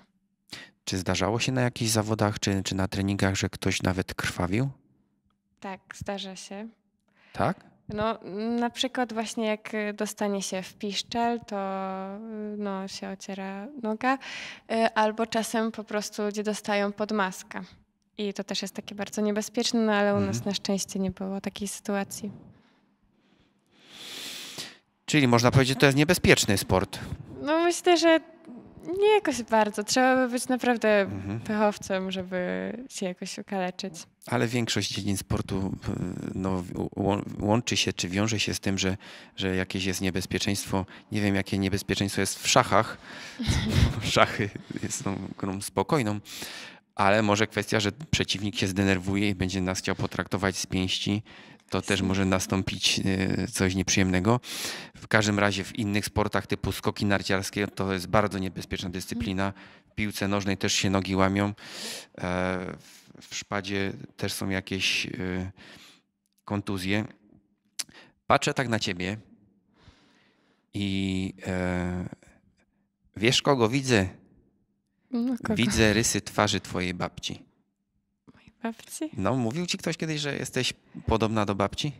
Czy zdarzało się na jakichś zawodach czy, czy na treningach, że ktoś nawet krwawił? Tak, zdarza się. Tak? No, na przykład właśnie jak y, dostanie się w piszczel, to y, no, się ociera noga, y, albo czasem po prostu gdzie dostają pod maskę. I to też jest takie bardzo niebezpieczne, no, ale u mhm. nas na szczęście nie było takiej sytuacji. Czyli można powiedzieć, że to jest niebezpieczny sport. No myślę, że nie jakoś bardzo. Trzeba by być naprawdę mhm. pechowcem, żeby się jakoś ukaleczyć ale większość dziedzin sportu y, no, łączy się czy wiąże się z tym, że, że jakieś jest niebezpieczeństwo. Nie wiem, jakie niebezpieczeństwo jest w szachach. Szachy są grą spokojną, ale może kwestia, że przeciwnik się zdenerwuje i będzie nas chciał potraktować z pięści. To też może nastąpić y, coś nieprzyjemnego. W każdym razie w innych sportach typu skoki narciarskie to jest bardzo niebezpieczna dyscyplina. W piłce nożnej też się nogi łamią. W e, w szpadzie też są jakieś y, kontuzje. Patrzę tak na ciebie i e, wiesz, kogo widzę? No, kogo? Widzę rysy twarzy twojej babci. Mojej babci? No, mówił ci ktoś kiedyś, że jesteś podobna do babci?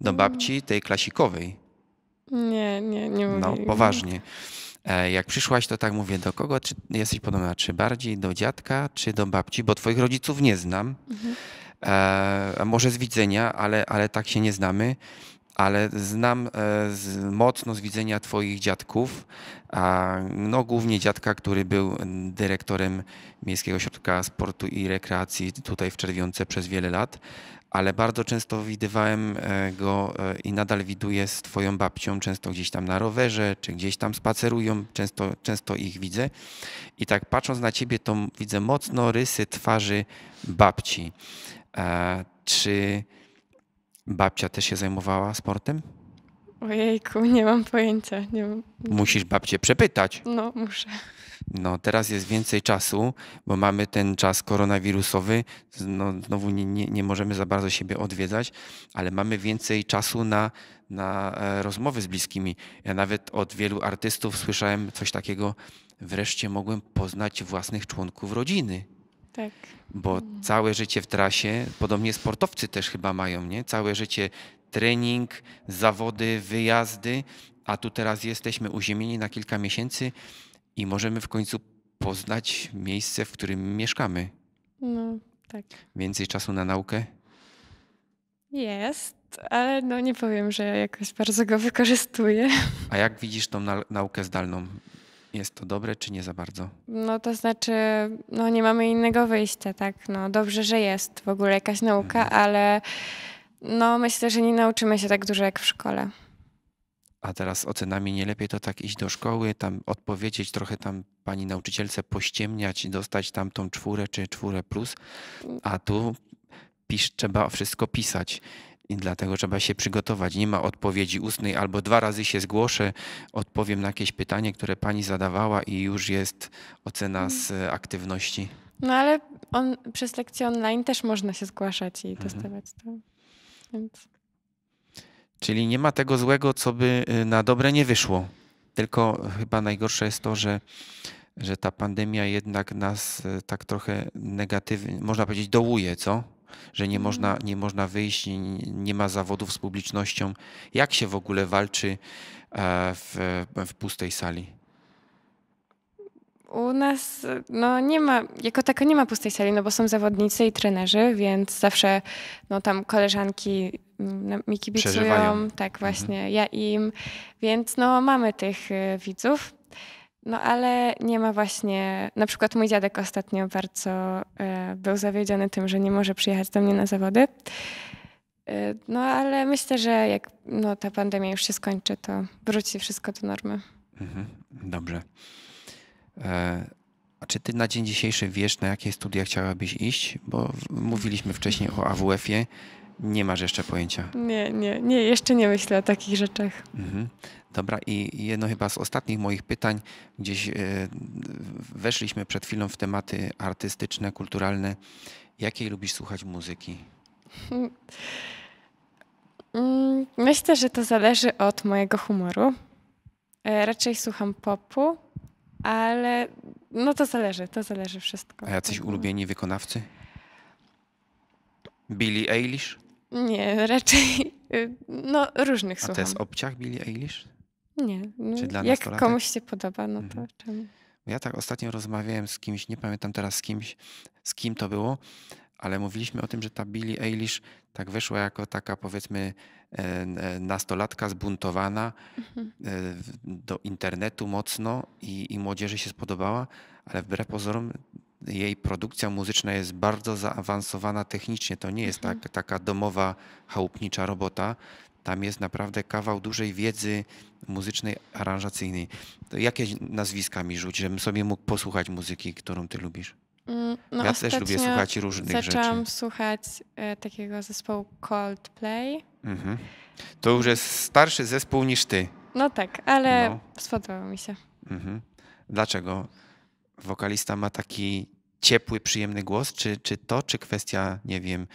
Do no. babci tej klasikowej. Nie, nie, nie mówię. No, poważnie. E, jak przyszłaś, to tak mówię, do kogo czy jesteś podobna? Czy bardziej do dziadka, czy do babci? Bo twoich rodziców nie znam. Mhm. E, może z widzenia, ale, ale tak się nie znamy. Ale znam e, z, mocno z widzenia twoich dziadków, a, no głównie dziadka, który był dyrektorem Miejskiego Ośrodka Sportu i Rekreacji tutaj w Czerwionce przez wiele lat, ale bardzo często widywałem e, go e, i nadal widuję z twoją babcią, często gdzieś tam na rowerze, czy gdzieś tam spacerują, często, często ich widzę. I tak patrząc na ciebie, to widzę mocno rysy twarzy babci. E, czy babcia też się zajmowała sportem? Ojejku, nie mam pojęcia. Nie mam... Musisz babcię przepytać. No, muszę. No teraz jest więcej czasu, bo mamy ten czas koronawirusowy. No, znowu nie, nie, nie możemy za bardzo siebie odwiedzać, ale mamy więcej czasu na, na e, rozmowy z bliskimi. Ja nawet od wielu artystów słyszałem coś takiego, wreszcie mogłem poznać własnych członków rodziny. Tak. Bo całe życie w trasie, podobnie sportowcy też chyba mają, nie? Całe życie trening, zawody, wyjazdy, a tu teraz jesteśmy uziemieni na kilka miesięcy i możemy w końcu poznać miejsce, w którym mieszkamy. No, tak. Więcej czasu na naukę? Jest, ale no nie powiem, że ja jakoś bardzo go wykorzystuję. A jak widzisz tą naukę zdalną? Jest to dobre czy nie za bardzo? No to znaczy, no nie mamy innego wyjścia, tak? No dobrze, że jest w ogóle jakaś nauka, mhm. ale no myślę, że nie nauczymy się tak dużo jak w szkole a teraz ocenami nie lepiej to tak iść do szkoły, tam odpowiedzieć trochę tam pani nauczycielce, pościemniać i dostać tam tą czwórę czy czwórę plus, a tu pisz, trzeba wszystko pisać. I dlatego trzeba się przygotować. Nie ma odpowiedzi ustnej, albo dwa razy się zgłoszę, odpowiem na jakieś pytanie, które pani zadawała, i już jest ocena mhm. z aktywności. No ale on, przez lekcje online też można się zgłaszać i mhm. testować to. Więc. Czyli nie ma tego złego, co by y, na dobre nie wyszło. Tylko chyba najgorsze jest to, że, że ta pandemia jednak nas y, tak trochę negatywnie, można powiedzieć, dołuje, co? Że nie mhm. można, nie można wyjść, nie, ma zawodów z publicznością. Jak się w ogóle walczy e, w, w pustej sali? u nas no, nie ma, jako taka nie ma pustej sali, no bo są zawodnicy i trenerzy, więc zawsze no, tam koleżanki mi kibicują. Przeżywają. Tak, mhm. właśnie, mhm. ja im. Więc no, mamy tych y, widzów. No ale nie ma właśnie, na przykład mój dziadek ostatnio bardzo y, był zawiedziony tym, że nie może przyjechać do mnie na zawody. Y, no ale myślę, że jak no, ta pandemia już się skończy, to wróci wszystko do normy. Mhm, dobrze. E, a czy ty na dzień dzisiejszy wiesz, na jakie studia chciałabyś iść? Bo mówiliśmy wcześniej o AWF-ie. Nie masz jeszcze pojęcia. Nie, nie, nie, jeszcze nie myślę o takich rzeczach. Mhm. Dobra, i jedno chyba z ostatnich moich pytań. Gdzieś e, weszliśmy przed chwilą w tematy artystyczne, kulturalne. Jakiej lubisz słuchać muzyki? Mm, myślę, że to zależy od mojego humoru. E, raczej słucham popu, ale no to zależy, to zależy wszystko. A jacyś tak. ulubieni wykonawcy? Billie Eilish? Nie, raczej y, no różnych A A to jest obciach Billie Eilish? Nie. No, Czy dla jak komuś się podoba, no to mhm. czemu? Ja tak ostatnio rozmawiałem z kimś, nie pamiętam teraz z kimś, z kim to było, ale mówiliśmy o tym, że ta Billie Eilish tak wyszła jako taka powiedzmy e, e, nastolatka zbuntowana mhm. E, do internetu mocno i, i młodzieży się spodobała, ale wbrew pozorom jej produkcja muzyczna jest bardzo zaawansowana technicznie. To nie jest mhm. tak, taka domowa, chałupnicza robota. Tam jest naprawdę kawał dużej wiedzy muzycznej, aranżacyjnej. To jakie nazwiska mi rzuć, żebym sobie mógł posłuchać muzyki, którą ty lubisz? Mm, no, ja też lubię słuchać różnych zaczęłam rzeczy. Zaczęłam słuchać e, takiego zespołu Coldplay. Mhm. To już jest starszy zespół niż ty. No tak, ale no. spodobał mi się. Mhm. Dlaczego? Wokalista ma taki ciepły, przyjemny głos, czy, czy to, czy kwestia, nie wiem,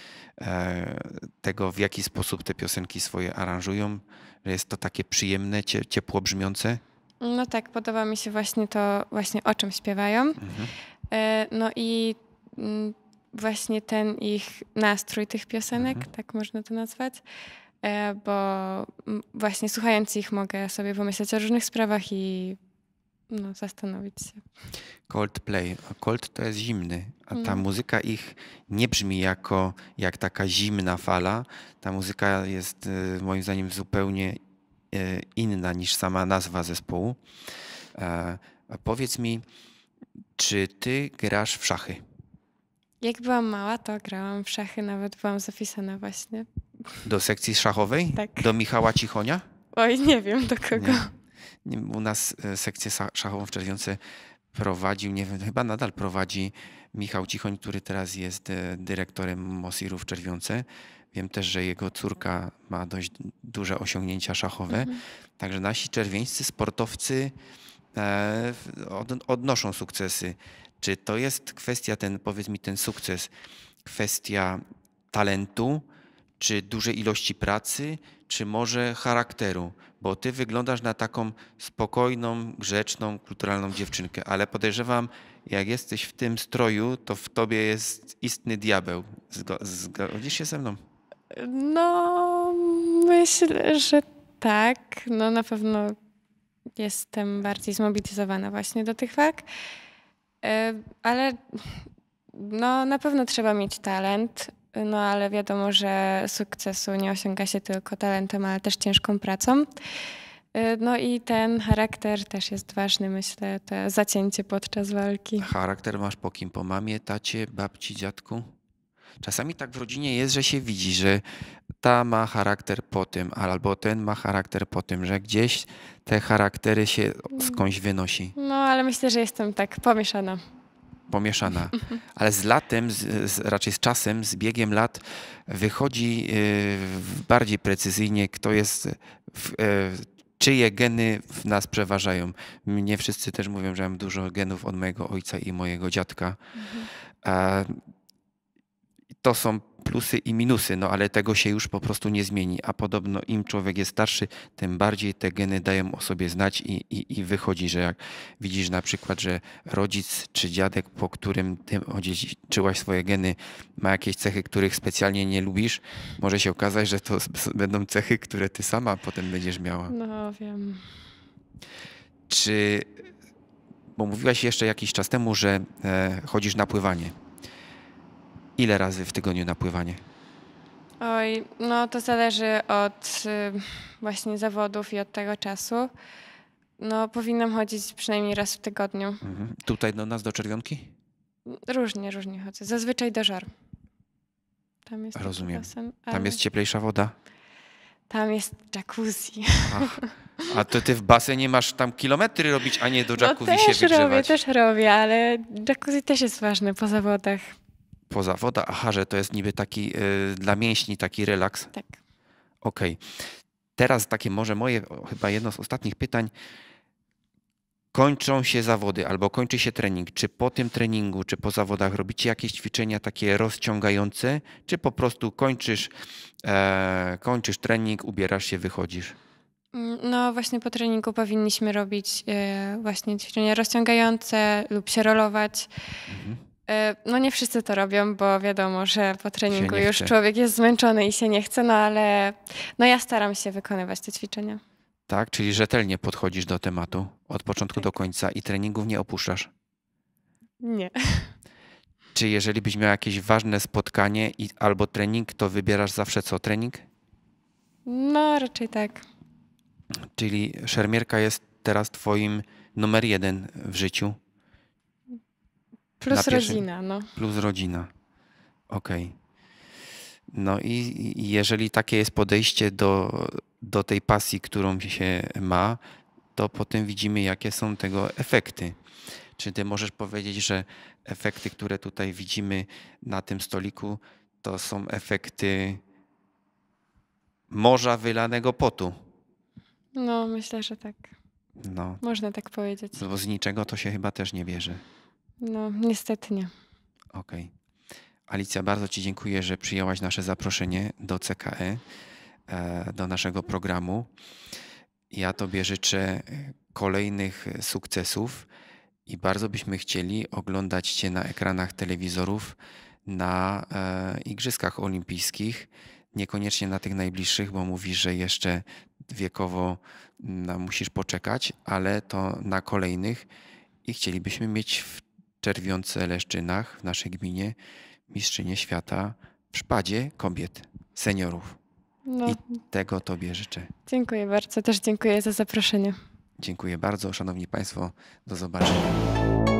e, tego, w jaki sposób te piosenki swoje aranżują, że jest to takie przyjemne, ciepło brzmiące? No tak, podoba mi się właśnie to, właśnie o czym śpiewają. Mhm. E, no i mm, właśnie ten ich nastrój tych piosenek, mhm. tak można to nazwać, e, bo mm, właśnie słuchając ich mogę sobie pomyśleć o różnych sprawach i no, zastanowić się. Coldplay. Cold to jest zimny, a ta mm. muzyka ich nie brzmi jako jak taka zimna fala. Ta muzyka jest y, moim zdaniem zupełnie y, inna niż sama nazwa zespołu. E, a powiedz mi, czy ty grasz w szachy? Jak byłam mała, to grałam w szachy, nawet byłam zapisana właśnie. Do sekcji szachowej? Tak. Do Michała Cichonia? Oj, nie wiem do kogo. Nie. U nas e, sekcję szachową w Czerwiące prowadził, nie wiem, chyba nadal prowadzi Michał Cichoń, który teraz jest e, dyrektorem Mosiru w Czerwiące. Wiem też, że jego córka ma dość duże osiągnięcia szachowe. Mhm. Także nasi czerwieńscy sportowcy e, odnoszą sukcesy. Czy to jest kwestia, ten, powiedz mi, ten sukces, kwestia talentu, czy dużej ilości pracy, czy może charakteru, bo ty wyglądasz na taką spokojną, grzeczną, kulturalną dziewczynkę, ale podejrzewam, jak jesteś w tym stroju, to w tobie jest istny diabeł. Zgodzisz się ze mną? No, myślę, że tak. No na pewno jestem bardziej zmobilizowana właśnie do tych walk, e, ale no na pewno trzeba mieć talent, no ale wiadomo, że sukcesu nie osiąga się tylko talentem, ale też ciężką pracą. Y, no i ten charakter też jest ważny, myślę, to zacięcie podczas walki. Charakter masz po kim? Po mamie, tacie, babci, dziadku? Czasami tak w rodzinie jest, że się widzi, że ta ma charakter po tym, albo ten ma charakter po tym, że gdzieś te charaktery się skądś wynosi. No, ale myślę, że jestem tak pomieszana pomieszana. Ale z latem, z, z, raczej z czasem, z biegiem lat wychodzi y, bardziej precyzyjnie, kto jest, w, yy, czyje geny w nas przeważają. Mnie wszyscy też mówią, że mam dużo genów od mojego ojca i mojego dziadka. Mhm. A, to są plusy i minusy, no ale tego się już po prostu nie zmieni. A podobno im człowiek jest starszy, tym bardziej te geny dają o sobie znać i, i, i wychodzi, że jak widzisz na przykład, że rodzic czy dziadek, po którym ty odziedziczyłaś swoje geny, ma jakieś cechy, których specjalnie nie lubisz, może się okazać, że to będą cechy, które ty sama potem będziesz miała. No wiem. Czy, bo mówiłaś jeszcze jakiś czas temu, że e, chodzisz na pływanie. Ile razy w tygodniu napływanie? Oj, no to zależy od y, właśnie zawodów i od tego czasu. No powinnam chodzić przynajmniej raz w tygodniu. Mhm. Tutaj do nas, do Czerwionki? Różnie, różnie chodzę. Zazwyczaj do żar. Tam jest Rozumiem. ale... Tam jest cieplejsza woda? Tam jest jacuzzi. Ach, a to ty w basenie masz tam kilometry robić, a nie do no jacuzzi no, się wygrzewać. też robię, też robię, ale jacuzzi też jest ważne po zawodach poza woda, aha, że to jest niby taki y, dla mięśni taki relaks. Tak. Okej. Okay. Teraz takie może moje, chyba jedno z ostatnich pytań. Kończą się zawody albo kończy się trening. Czy po tym treningu, czy po zawodach robicie jakieś ćwiczenia takie rozciągające, czy po prostu kończysz, e, kończysz trening, ubierasz się, wychodzisz? Mm, no właśnie po treningu powinniśmy robić e, właśnie ćwiczenia rozciągające lub się rolować. Mhm. E, no nie wszyscy to robią, bo wiadomo, że po treningu już chce. człowiek jest zmęczony i się nie chce, no ale no ja staram się wykonywać te ćwiczenia. Tak, czyli rzetelnie podchodzisz do tematu od początku tak. do końca i treningów nie opuszczasz? Nie. Czy jeżeli byś miał jakieś ważne spotkanie i, albo trening, to wybierasz zawsze co? Trening? No, raczej tak. Czyli szermierka jest teraz twoim numer jeden w życiu? Plus rodzina, no. Plus rodzina. Okej. Okay. No i, i jeżeli takie jest podejście do, do tej pasji, którą się ma, to potem widzimy, jakie są tego efekty. Czy ty możesz powiedzieć, że efekty, które tutaj widzimy na tym stoliku, to są efekty morza wylanego potu? No, myślę, że tak. No. Można tak powiedzieć. No bo z niczego to się chyba też nie bierze. No, niestety nie. Okej. Okay. Alicja, bardzo Ci dziękuję, że przyjęłaś nasze zaproszenie do CKE, e, do naszego programu. Ja Tobie życzę e, kolejnych e, sukcesów i bardzo byśmy chcieli oglądać Cię na ekranach telewizorów na Igrzyskach Olimpijskich. Niekoniecznie na tych najbliższych, bo mówisz, że jeszcze wiekowo mm, musisz poczekać, ale to na kolejnych i chcielibyśmy mieć w czerwiące leszczynach w naszej gminie mistrzynię świata w szpadzie kobiet, seniorów. No. I tego Tobie życzę. Dziękuję bardzo. Też dziękuję za zaproszenie. Dziękuję bardzo. Szanowni Państwo, do zobaczenia.